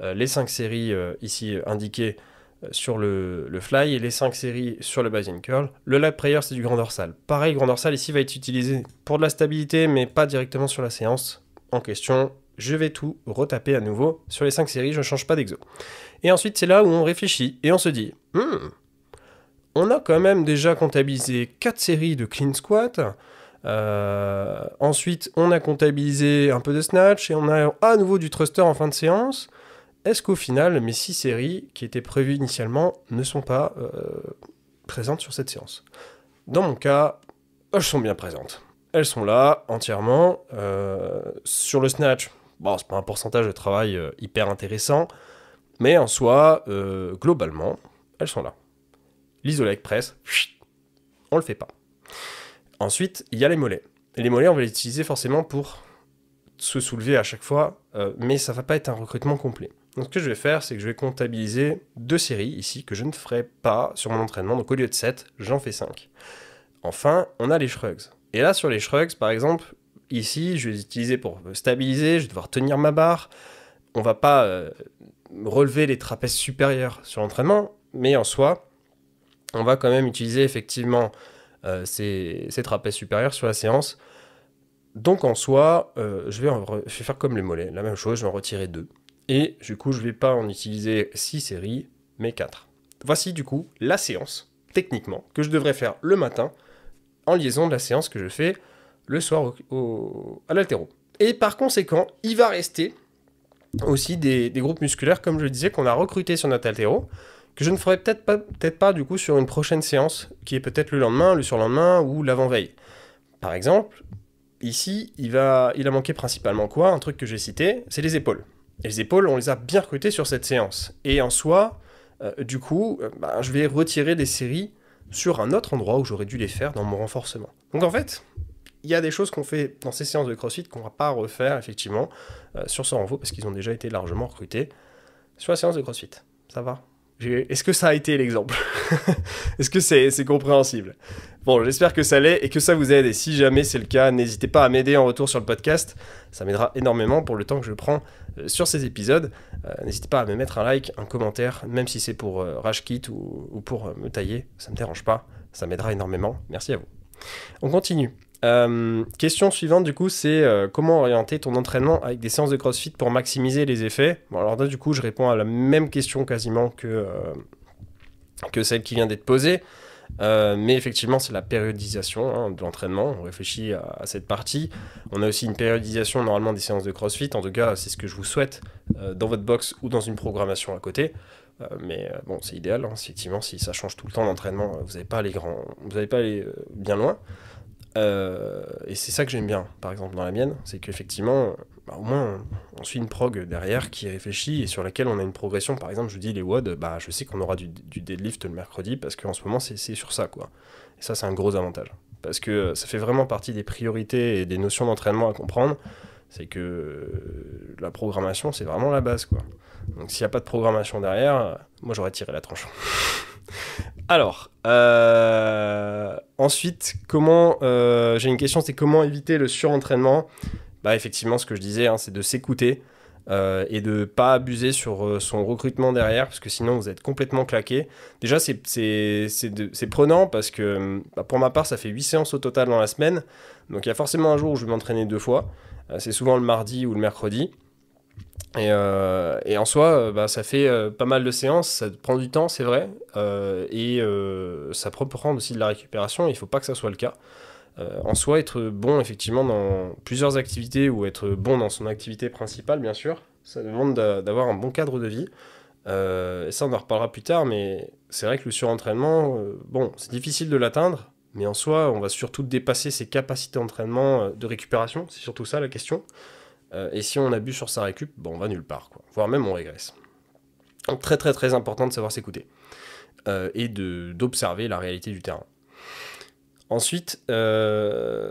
euh, les 5 séries euh, ici indiquées euh, sur le, fly et les 5 séries sur le Bayesian curl. Le lap prayer, c'est du grand dorsal. Pareil, grand dorsal ici va être utilisé pour de la stabilité, mais pas directement sur la séance en question. Je vais tout retaper à nouveau sur les 5 séries, je ne change pas d'exo. Et ensuite, c'est là où on réfléchit et on se dit hmm, on a quand même déjà comptabilisé 4 séries de clean squat. Euh, ensuite, on a comptabilisé un peu de snatch et on a à nouveau du thruster en fin de séance est-ce qu'au final, mes six séries qui étaient prévues initialement ne sont pas euh, présentes sur cette séance Dans mon cas, elles sont bien présentes. Elles sont là, entièrement. Euh, sur le snatch, bon, c'est pas un pourcentage de travail euh, hyper intéressant, mais en soi, globalement, elles sont là. L'isolec presse, on le fait pas. Ensuite, il y a les mollets. Les mollets, on va les utiliser forcément pour se soulever à chaque fois, mais ça va pas être un recrutement complet. Donc ce que je vais faire, c'est que je vais comptabiliser deux séries ici que je ne ferai pas sur mon entraînement. Donc au lieu de 7, j'en fais 5. Enfin, on a les shrugs. Et là, sur les shrugs, par exemple, ici, je vais les utiliser pour stabiliser, je vais devoir tenir ma barre. On va pas euh, relever les trapèzes supérieurs sur l'entraînement, mais en soi, on va quand même utiliser effectivement euh, ces, trapèzes supérieurs sur la séance. Donc en soi, euh, je, vais je vais faire comme les mollets, la même chose, je vais en retirer deux. Et du coup, je ne vais pas en utiliser 6 séries, mais 4. Voici du coup la séance, techniquement, que je devrais faire le matin, en liaison de la séance que je fais le soir au, à l'altéro. Et par conséquent, il va rester aussi des, groupes musculaires, comme je le disais, qu'on a recruté sur notre altéro, que je ne ferai peut-être pas, pas du coup sur une prochaine séance, qui est peut-être le lendemain, le surlendemain ou l'avant-veille. Par exemple, ici, il, va, il a manqué principalement quoi Un truc que j'ai cité, c'est les épaules les épaules, on les a bien recrutées sur cette séance. Et en soi, euh, du coup, euh, bah, je vais retirer des séries sur un autre endroit où j'aurais dû les faire dans mon renforcement. Donc en fait, il y a des choses qu'on fait dans ces séances de CrossFit qu'on ne va pas refaire effectivement euh, sur ce renvoi, parce qu'ils ont déjà été largement recrutés sur la séance de CrossFit. Ça va Est-ce que ça a été l'exemple <laughs> Est-ce que c'est compréhensible Bon, j'espère que ça l'est et que ça vous aide. Et si jamais c'est le cas, n'hésitez pas à m'aider en retour sur le podcast. Ça m'aidera énormément pour le temps que je prends euh, sur ces épisodes. Euh, n'hésitez pas à me mettre un like, un commentaire, même si c'est pour euh, Rashkit ou, pour me tailler. Ça ne me dérange pas. Ça m'aidera énormément. Merci à vous. On continue. question suivante, du coup, c'est comment orienter ton entraînement avec des séances de crossfit pour maximiser les effets Bon, alors là, du coup, je réponds à la même question quasiment que celle qui vient d'être posée. Euh, mais effectivement, c'est la périodisation hein, de l'entraînement. On réfléchit à, cette partie. On a aussi une périodisation normalement des séances de CrossFit. En tout cas, c'est ce que je vous souhaite euh, dans votre box ou dans une programmation à côté. Euh, mais bon, c'est idéal. Hein. effectivement, si ça change tout le temps l'entraînement, vous n'avez pas les grands, vous n'allez pas aller bien loin. et c'est ça que j'aime bien, par exemple dans la mienne, c'est qu'effectivement, bah, au moins on, suit une prog derrière qui réfléchit et sur laquelle on a une progression. Par exemple, je dis les WOD, bah, je sais qu'on aura du, deadlift le mercredi parce qu'en ce moment c'est sur ça. quoi. Et ça, c'est un gros avantage parce que euh, ça fait vraiment partie des priorités et des notions d'entraînement à comprendre. C'est que euh, la programmation, c'est vraiment la base. quoi. Donc s'il n'y a pas de programmation derrière, euh, moi j'aurais tiré la tranche. <laughs> Alors, ensuite, comment j'ai une question, c'est comment éviter le surentraînement bah, effectivement, ce que je disais, hein, c'est de s'écouter euh, et de ne pas abuser sur euh, son recrutement derrière, parce que sinon vous êtes complètement claqué. Déjà, c'est prenant parce que bah, pour ma part, ça fait 8 séances au total dans la semaine. Donc il y a forcément un jour où je vais m'entraîner deux fois. Euh, c'est souvent le mardi ou le mercredi. Et, en soi, bah, ça fait pas mal de séances, ça prend du temps, c'est vrai, et ça prend aussi de la récupération, il ne faut pas que ça soit le cas. Euh, en soi, être bon effectivement dans plusieurs activités ou être bon dans son activité principale, bien sûr, ça demande d'avoir un bon cadre de vie. Euh, et ça, on en reparlera plus tard, mais c'est vrai que le surentraînement, euh, bon, c'est difficile de l'atteindre, mais en soi, on va surtout dépasser ses capacités d'entraînement de récupération, c'est surtout ça la question. et si on abuse sur sa récup, bon, on va nulle part, quoi. voire même on régresse. Donc très très très important de savoir s'écouter et d'observer la réalité du terrain. Ensuite, euh,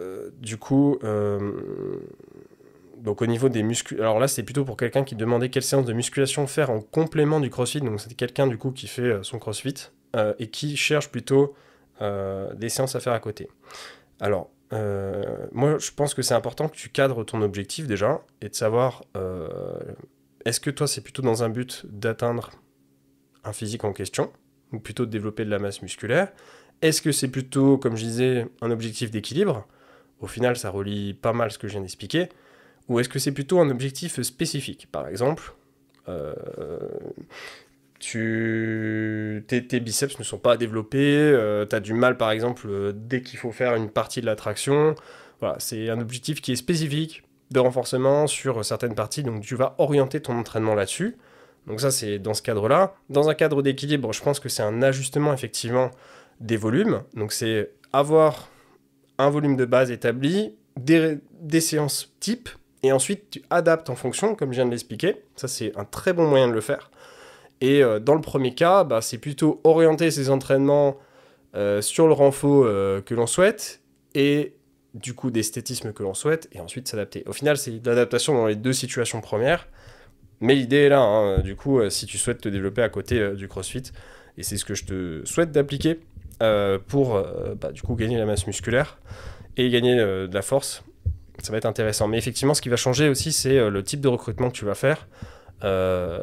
euh, du coup, euh, donc au niveau des muscles, alors là c'est plutôt pour quelqu'un qui demandait quelle séance de musculation faire en complément du crossfit, donc c'est quelqu'un du coup qui fait son crossfit et qui cherche plutôt des séances à faire à côté. Alors, moi je pense que c'est important que tu cadres ton objectif déjà et de savoir est-ce que toi c'est plutôt dans un but d'atteindre un physique en question ou plutôt de développer de la masse musculaire est-ce que c'est plutôt, comme je disais, un objectif d'équilibre Au final, ça relie pas mal ce que je viens d'expliquer. Ou est-ce que c'est plutôt un objectif spécifique Par exemple, euh, tu, tes, biceps ne sont pas développés, euh, t'as tu as du mal, par exemple, euh, dès qu'il faut faire une partie de la traction. Voilà, c'est un objectif qui est spécifique de renforcement sur certaines parties, donc tu vas orienter ton entraînement là-dessus. Donc ça, c'est dans ce cadre-là. Dans un cadre d'équilibre, je pense que c'est un ajustement, effectivement, des volumes. Donc c'est avoir un volume de base établi, des, séances type, et ensuite tu adaptes en fonction, comme je viens de l'expliquer. Ça c'est un très bon moyen de le faire. Et euh, dans le premier cas, bah, c'est plutôt orienter ses entraînements euh, sur le renfort euh, que l'on souhaite et du coup d'esthétisme que l'on souhaite, et ensuite s'adapter. Au final, c'est l'adaptation dans les deux situations premières. Mais l'idée est là, hein. du coup, si tu souhaites te développer à côté du CrossFit, et c'est ce que je te souhaite d'appliquer, euh, pour euh, bah, du coup gagner la masse musculaire et gagner euh, de la force. Ça va être intéressant. Mais effectivement, ce qui va changer aussi, c'est le type de recrutement que tu vas faire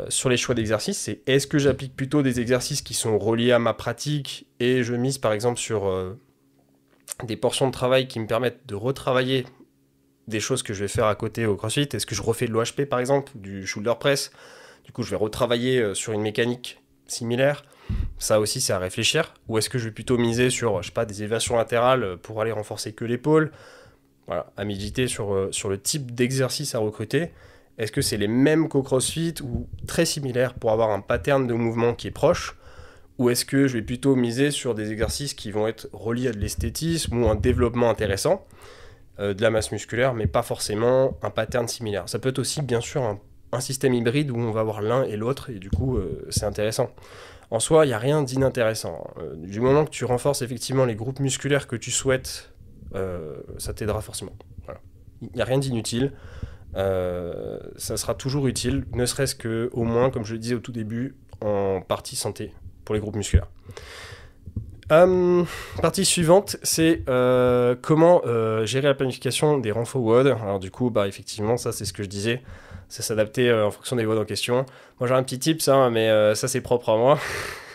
sur les choix d'exercices. C'est est-ce que j'applique plutôt des exercices qui sont reliés à ma pratique et je mise par exemple sur des portions de travail qui me permettent de retravailler des choses que je vais faire à côté au crossfit. Est-ce que je refais de l'OHP par exemple, du shoulder press Du coup, je vais retravailler sur une mécanique similaire. Ça aussi, c'est à réfléchir. Ou est-ce que je vais plutôt miser sur, je sais pas, des évasions latérales euh, pour aller renforcer que l'épaule Voilà, à méditer euh, sur, le type d'exercice à recruter. Est-ce que c'est les mêmes qu'au CrossFit ou très similaires pour avoir un pattern de mouvement qui est proche Ou est-ce que je vais plutôt miser sur des exercices qui vont être reliés à de l'esthétisme ou un développement intéressant euh, de la masse musculaire, mais pas forcément un pattern similaire. Ça peut être aussi, bien sûr, un, système hybride où on va avoir l'un et l'autre, et du coup, c'est intéressant en soi, il n'y a rien d'inintéressant. Hein. Euh, du moment que tu renforces effectivement les groupes musculaires que tu souhaites, euh, ça t'aidera forcément. Voilà. Il n'y a rien d'inutile. Euh, ça sera toujours utile, ne serait-ce que, au moins, comme je le disais au tout début, en partie santé pour les groupes musculaires. Hum, partie suivante, c'est comment gérer la planification des rangs forward. Alors du coup, bah effectivement, ça c'est ce que je disais. Ça s'adapter euh, en fonction des voix en question. Moi j'ai un petit tip, ça, hein, mais euh, ça c'est propre à moi.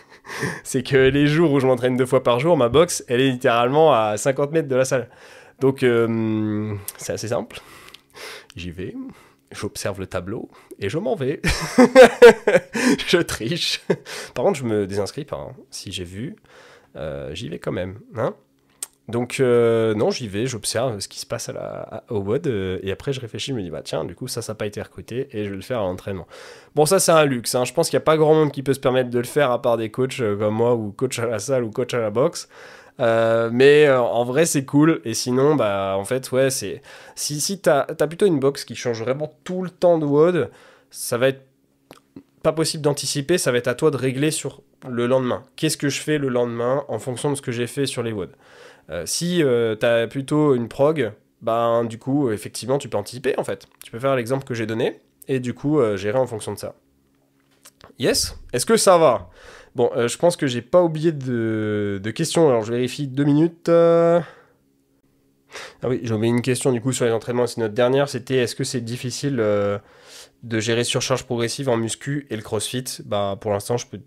<laughs> c'est que les jours où je m'entraîne deux fois par jour, ma box, elle est littéralement à 50 mètres de la salle. Donc euh, c'est assez simple. J'y vais, j'observe le tableau et je m'en vais. <laughs> je triche. Par contre, je me désinscris pas. Hein. Si j'ai vu, j'y vais quand même. Hein donc euh, non, j'y vais, j'observe ce qui se passe à la, au WOD euh, et après je réfléchis, je me dis bah tiens, du coup ça, ça n'a pas été recruté et je vais le faire à l'entraînement. Bon ça c'est un luxe, hein. je pense qu'il n'y a pas grand monde qui peut se permettre de le faire à part des coachs euh, comme moi ou coach à la salle ou coach à la boxe. mais en vrai c'est cool et sinon bah en fait ouais c'est si si t'as as plutôt une boxe qui change vraiment tout le temps de WOD, ça va être pas possible d'anticiper, ça va être à toi de régler sur le lendemain. Qu'est-ce que je fais le lendemain en fonction de ce que j'ai fait sur les WOD. Euh, si euh, tu as plutôt une prog, ben du coup, effectivement, tu peux anticiper en fait. Tu peux faire l'exemple que j'ai donné et du coup euh, gérer en fonction de ça. Yes Est-ce que ça va Bon, je pense que j'ai pas oublié de, questions. Alors, je vérifie deux minutes. Ah oui, j'ai oublié une question du coup sur les entraînements. C'est notre dernière. C'était est-ce que c'est difficile de gérer surcharge progressive en muscu et le crossfit Bah, pour l'instant, je peux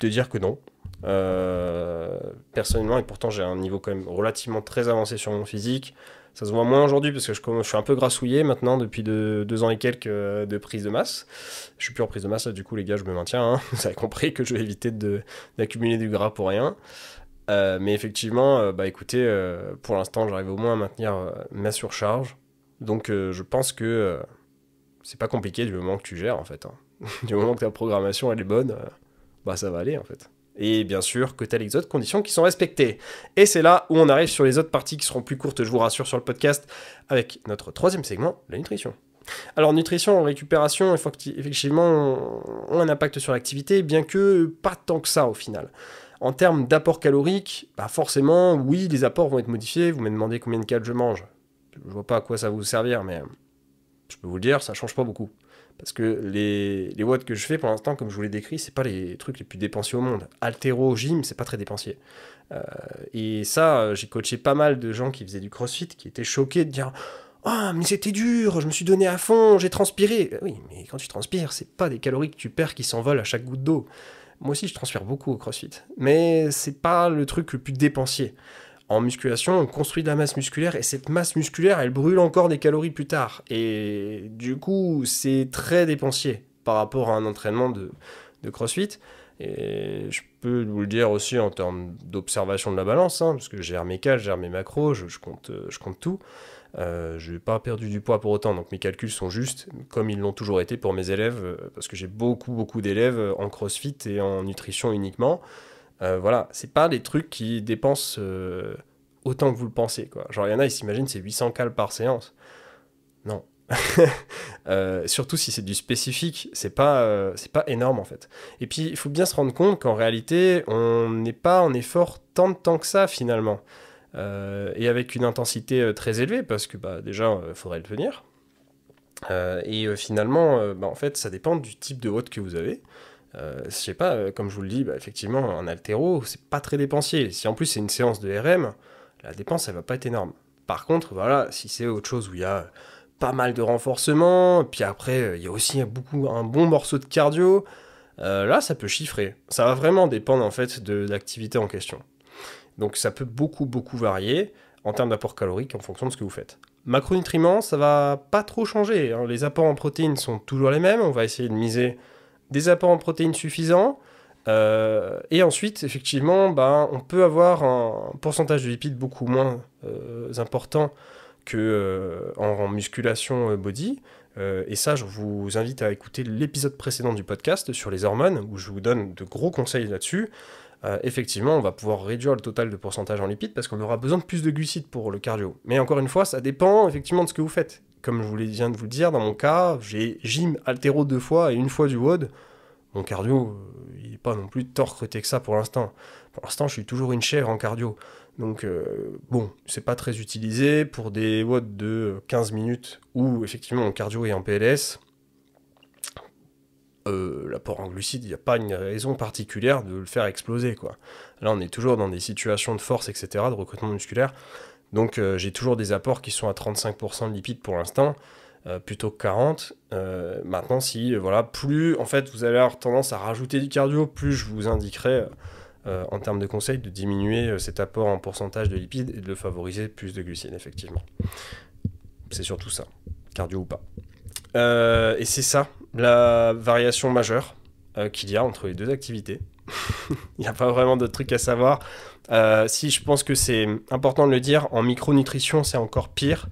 te dire que non. Euh, personnellement, et pourtant j'ai un niveau quand même relativement très avancé sur mon physique. Ça se voit moins aujourd'hui parce que je, suis un peu grassouillé maintenant depuis de, deux, ans et quelques euh, de prise de masse. Je suis plus en prise de masse, du coup les gars, je me maintiens. Hein. <laughs> Vous avez compris que je vais éviter d'accumuler du gras pour rien. Euh, mais effectivement, bah écoutez, pour l'instant, j'arrive au moins à maintenir ma surcharge. Donc je pense que c'est pas compliqué du moment que tu gères en fait. Hein. <laughs> du moment que ta programmation elle est bonne, bah ça va aller en fait. Et bien sûr que telles les autres conditions qui sont respectées. Et c'est là où on arrive sur les autres parties qui seront plus courtes, je vous rassure, sur le podcast, avec notre troisième segment, la nutrition. Alors nutrition, récupération, effectivement, ont un impact sur l'activité, bien que pas tant que ça au final. En termes d'apport calorique, bah forcément, oui, les apports vont être modifiés. Vous me demandez combien de calories je mange. Je vois pas à quoi ça va vous servir, mais je peux vous le dire, ça change pas beaucoup. Parce que les, les watts que je fais pour l'instant, comme je vous l'ai décrit, c'est pas les trucs les plus dépensiers au monde. Altéro, gym, c'est pas très dépensier. Euh, et ça, euh, j'ai coaché pas mal de gens qui faisaient du crossfit, qui étaient choqués de dire Ah, mais c'était dur, je me suis donné à fond, j'ai transpiré. Euh, oui, mais quand tu transpires, c'est pas des calories que tu perds qui s'envolent à chaque goutte d'eau. Moi aussi, je transpire beaucoup au crossfit, mais c'est pas le truc le plus dépensier. En musculation, on construit de la masse musculaire et cette masse musculaire, elle brûle encore des calories plus tard. Et du coup, c'est très dépensier par rapport à un entraînement de, crossfit. Et je peux vous le dire aussi en termes d'observation de la balance, hein, parce que j'ai mes cales, je mes macros, je, compte, euh, je compte tout. Euh, je n'ai pas perdu du poids pour autant, donc mes calculs sont justes, comme ils l'ont toujours été pour mes élèves, euh, parce que j'ai beaucoup, beaucoup d'élèves en crossfit et en nutrition uniquement. Euh, voilà, c'est pas des trucs qui dépensent euh, autant que vous le pensez. Quoi. Genre, il y en a, ils s'imaginent c'est 800 cales par séance. Non. <laughs> Euh, surtout si c'est du spécifique, c'est pas, euh, pas énorme en fait. Et puis, il faut bien se rendre compte qu'en réalité, on n'est pas en effort tant de temps que ça finalement. et avec une intensité très élevée, parce que bah, déjà, il faudrait le tenir. et finalement, bah, en fait, ça dépend du type de haute que vous avez euh, je sais pas, euh, comme je vous le dis, bah, effectivement, un altéro, c'est pas très dépensier. Si en plus c'est une séance de RM, la dépense, elle va pas être énorme. Par contre, voilà, si c'est autre chose où il y a pas mal de renforcement, puis après, euh, il y a aussi beaucoup, un bon morceau de cardio, euh, là, ça peut chiffrer. Ça va vraiment dépendre, en fait, de l'activité en question. Donc ça peut beaucoup, beaucoup varier en termes d'apport calorique en fonction de ce que vous faites. Macronutriments, ça va pas trop changer. Hein. Les apports en protéines sont toujours les mêmes. On va essayer de miser des apports en protéines suffisants. Euh, et ensuite, effectivement, ben, on peut avoir un pourcentage de lipides beaucoup moins euh, important que euh, en, musculation body. et ça, je vous invite à écouter l'épisode précédent du podcast sur les hormones, où je vous donne de gros conseils là-dessus. effectivement, on va pouvoir réduire le total de pourcentage en lipides parce qu'on aura besoin de plus de glucides pour le cardio. Mais encore une fois, ça dépend effectivement de ce que vous faites comme je vous viens de vous le dire, dans mon cas, j'ai gym, altéro deux fois et une fois du WOD. Mon cardio, euh, il n'est pas non plus tant recruté que ça pour l'instant. Pour l'instant, je suis toujours une chèvre en cardio. Donc, euh, bon, c'est pas très utilisé pour des WOD de 15 minutes où effectivement mon cardio est en PLS. Euh, l'apport en glucides, il n'y a pas une raison particulière de le faire exploser. quoi. Là, on est toujours dans des situations de force, etc., de recrutement musculaire, donc euh, j'ai toujours des apports qui sont à 35% de lipides pour l'instant, euh, plutôt que 40. Euh, maintenant, si voilà, plus en fait vous allez avoir tendance à rajouter du cardio, plus je vous indiquerai en termes de conseils de diminuer cet apport en pourcentage de lipides et de le favoriser plus de glucides, effectivement. C'est surtout ça, cardio ou pas. et c'est ça la variation majeure qu'il y a entre les deux activités. <laughs> Il n'y a pas vraiment de truc à savoir. Euh, si je pense que c'est important de le dire, en micronutrition, c'est encore pire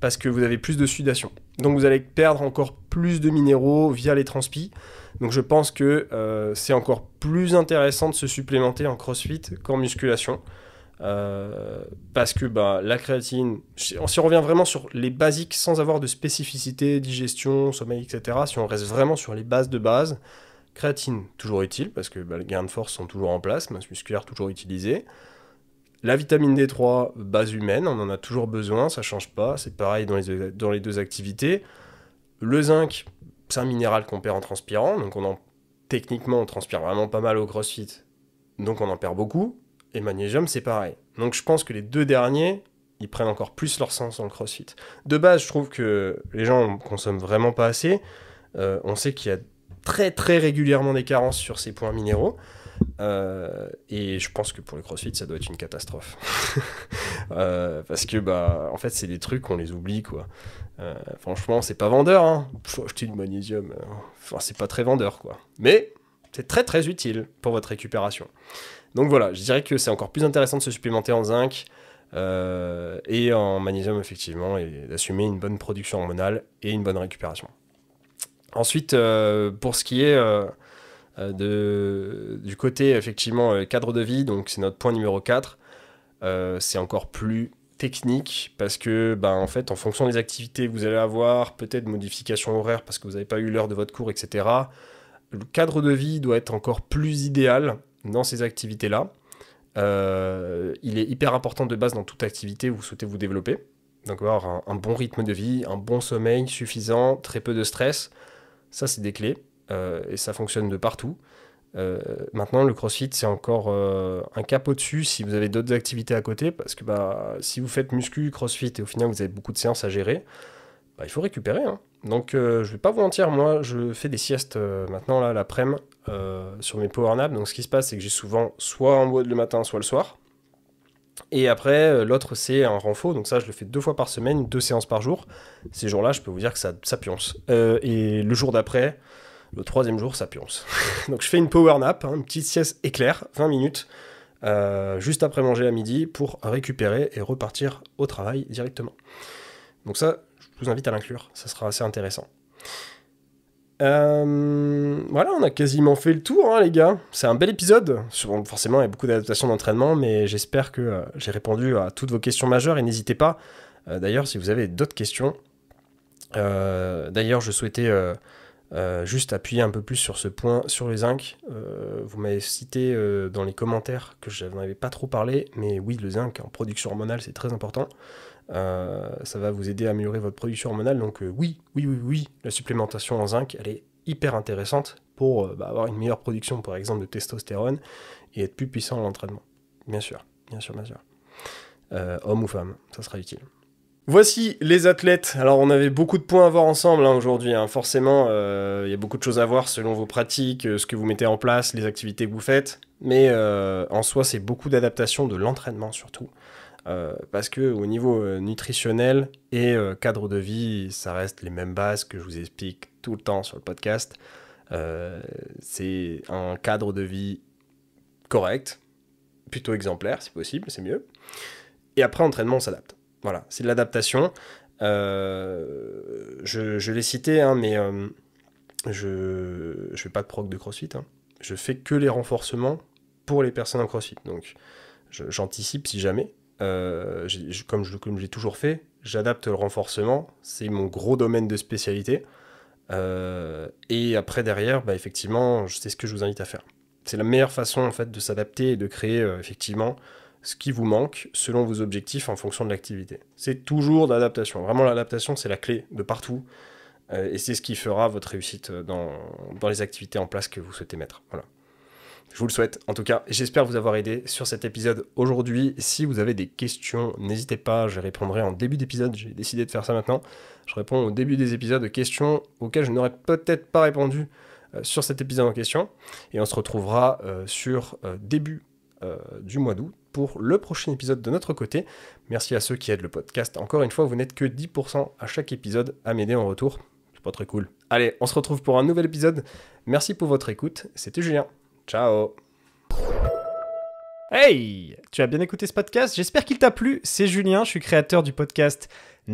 parce que vous avez plus de sudation. Donc vous allez perdre encore plus de minéraux via les transpis. Donc je pense que euh, c'est encore plus intéressant de se supplémenter en crossfit qu'en musculation. Euh, parce que ben, la créatine, si on revient vraiment sur les basiques sans avoir de spécificité, digestion, sommeil, etc., si on reste vraiment sur les bases de base, Créatine, toujours utile, parce que bah, les gains de force sont toujours en place, masse musculaire toujours utilisée. La vitamine D3, base humaine, on en a toujours besoin, ça change pas, c'est pareil dans les, deux, dans les deux activités. Le zinc, c'est un minéral qu'on perd en transpirant, donc on en, techniquement on transpire vraiment pas mal au crossfit, donc on en perd beaucoup. Et magnésium, c'est pareil. Donc je pense que les deux derniers, ils prennent encore plus leur sens dans le crossfit. De base, je trouve que les gens consomment vraiment pas assez. Euh, on sait qu'il y a très très régulièrement des carences sur ces points minéraux. Euh, et je pense que pour le crossfit, ça doit être une catastrophe. <laughs> Euh, parce que, bah, en fait, c'est des trucs, qu'on les oublie, quoi. Euh, franchement, c'est pas vendeur, hein. Faut acheter du magnésium, enfin, c'est pas très vendeur, quoi. Mais c'est très très utile pour votre récupération. Donc voilà, je dirais que c'est encore plus intéressant de se supplémenter en zinc et en magnésium, effectivement, et d'assumer une bonne production hormonale et une bonne récupération. Ensuite, euh, pour ce qui est euh, euh, du côté effectivement cadre de vie, donc c'est notre point numéro 4, c'est encore plus technique parce que ben, en fait en fonction des activités que vous allez avoir, peut-être modification horaire parce que vous n'avez pas eu l'heure de votre cours, etc. Le cadre de vie doit être encore plus idéal dans ces activités-là. il est hyper important de base dans toute activité où vous souhaitez vous développer. Donc avoir un bon rythme de vie, un bon sommeil suffisant, très peu de stress. Ça, c'est des clés euh, et ça fonctionne de partout. Euh, maintenant, le CrossFit, c'est encore euh, un cap au-dessus si vous avez d'autres activités à côté, parce que bah, si vous faites muscu, CrossFit, et au final vous avez beaucoup de séances à gérer, bah, il faut récupérer. Hein. Donc, je je vais pas vous mentir, moi, je fais des siestes maintenant, là, l'après-midi, sur mes power naps. Donc, ce qui se passe, c'est que j'ai souvent soit en mode le matin, soit le soir. Et après, euh, l'autre, c'est un renfort. Donc ça, je le fais deux fois par semaine, deux séances par jour. Ces jours-là, je peux vous dire que ça, pionce. Euh, et le jour d'après, le troisième jour, ça pionce. <laughs> donc je fais une power nap, hein, une petite sieste éclair, 20 minutes, euh, juste après manger à midi, pour récupérer et repartir au travail directement. Donc ça, je vous invite à l'inclure, ça sera assez intéressant. Euh, voilà, on a quasiment fait le tour, hein, les gars. C'est un bel épisode. forcément, il y a beaucoup d'adaptations d'entraînement, mais j'espère que euh, j'ai répondu à toutes vos questions majeures. Et n'hésitez pas, euh, d'ailleurs, si vous avez d'autres questions. d'ailleurs, je souhaitais juste appuyer un peu plus sur ce point sur le zinc. vous m'avez cité dans les commentaires que je n'en avais pas trop parlé, mais oui, le zinc en production hormonale, c'est très important. Euh, ça va vous aider à améliorer votre production hormonale. Donc euh, oui, oui, oui, oui, la supplémentation en zinc, elle est hyper intéressante pour euh, bah, avoir une meilleure production, par exemple, de testostérone et être plus puissant à l'entraînement. Bien sûr, bien sûr, bien sûr. homme ou femme, ça sera utile. Voici les athlètes. Alors on avait beaucoup de points à voir ensemble hein, aujourd'hui. Hein. Forcément, il y a beaucoup de choses à voir selon vos pratiques, ce que vous mettez en place, les activités que vous faites. Mais en soi, c'est beaucoup d'adaptation de l'entraînement surtout. Euh, parce que au niveau euh, nutritionnel et euh, cadre de vie, ça reste les mêmes bases que je vous explique tout le temps sur le podcast. c'est un cadre de vie correct, plutôt exemplaire si possible, c'est mieux. Et après, entraînement, on s'adapte. Voilà, c'est de l'adaptation. je, l'ai cité, hein, mais je ne fais pas de proc de crossfit. Hein. Je fais que les renforcements pour les personnes en crossfit. Donc, j'anticipe si jamais. Euh, comme je comme j'ai toujours fait, j'adapte le renforcement. C'est mon gros domaine de spécialité. Euh, et après derrière, bah, effectivement, c'est ce que je vous invite à faire. C'est la meilleure façon en fait de s'adapter et de créer euh, effectivement ce qui vous manque selon vos objectifs en fonction de l'activité. C'est toujours l'adaptation. Vraiment, l'adaptation, c'est la clé de partout. et c'est ce qui fera votre réussite dans, dans les activités en place que vous souhaitez mettre. Voilà. Je vous le souhaite. En tout cas, j'espère vous avoir aidé sur cet épisode aujourd'hui. Si vous avez des questions, n'hésitez pas, je répondrai en début d'épisode. J'ai décidé de faire ça maintenant. Je réponds au début des épisodes de questions auxquelles je n'aurais peut-être pas répondu euh, sur cet épisode en question. Et on se retrouvera euh, sur euh, début du mois d'août pour le prochain épisode de notre côté. Merci à ceux qui aident le podcast. Encore une fois, vous n'êtes que 10% à chaque épisode à m'aider en retour. C'est pas très cool. Allez, on se retrouve pour un nouvel épisode. Merci pour votre écoute. C'était Julien. Ciao Hey Tu as bien écouté ce podcast J'espère qu'il t'a plu. C'est Julien, je suis créateur du podcast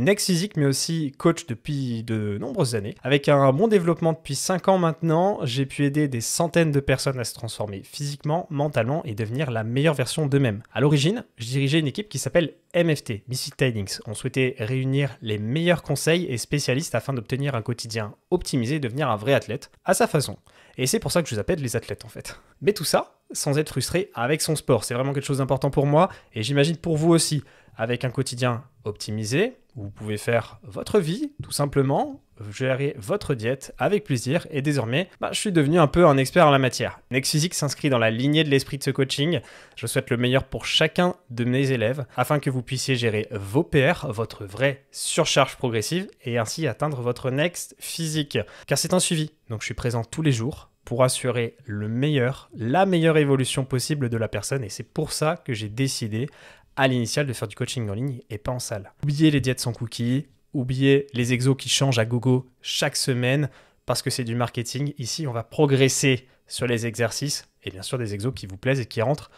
ex-physique mais aussi coach depuis de nombreuses années. Avec un bon développement depuis 5 ans maintenant, j'ai pu aider des centaines de personnes à se transformer physiquement, mentalement et devenir la meilleure version d'eux-mêmes. À l'origine, je dirigeais une équipe qui s'appelle MFT, Missy Tidings. On souhaitait réunir les meilleurs conseils et spécialistes afin d'obtenir un quotidien optimisé et devenir un vrai athlète à sa façon. Et c'est pour ça que je vous appelle les athlètes en fait. Mais tout ça sans être frustré avec son sport. C'est vraiment quelque chose d'important pour moi et j'imagine pour vous aussi avec un quotidien optimisé vous pouvez faire votre vie tout simplement, gérer votre diète avec plaisir et désormais bah, je suis devenu un peu un expert en la matière. Next Physique s'inscrit dans la lignée de l'esprit de ce coaching. Je souhaite le meilleur pour chacun de mes élèves afin que vous puissiez gérer vos PR, votre vraie surcharge progressive et ainsi atteindre votre next physique. Car c'est un suivi, donc je suis présent tous les jours pour assurer le meilleur, la meilleure évolution possible de la personne. Et c'est pour ça que j'ai décidé, à l'initial de faire du coaching en ligne et pas en salle. Oubliez les diètes sans cookies, oubliez les exos qui changent à gogo chaque semaine parce que c'est du marketing. Ici, on va progresser sur les exercices et bien sûr des exos qui vous plaisent et qui rentrent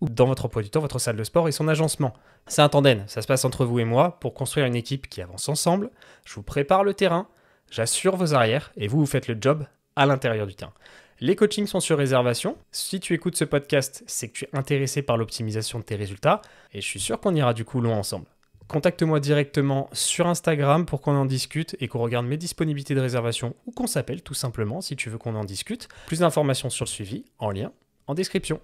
dans votre emploi du temps, votre salle de sport et son agencement. C'est un tandem, ça se passe entre vous et moi pour construire une équipe qui avance ensemble. Je vous prépare le terrain, j'assure vos arrières et vous, vous faites le job à l'intérieur du terrain. Les coachings sont sur réservation. Si tu écoutes ce podcast, c'est que tu es intéressé par l'optimisation de tes résultats et je suis sûr qu'on ira du coup loin ensemble. Contacte-moi directement sur Instagram pour qu'on en discute et qu'on regarde mes disponibilités de réservation ou qu'on s'appelle tout simplement si tu veux qu'on en discute. Plus d'informations sur le suivi en lien en description.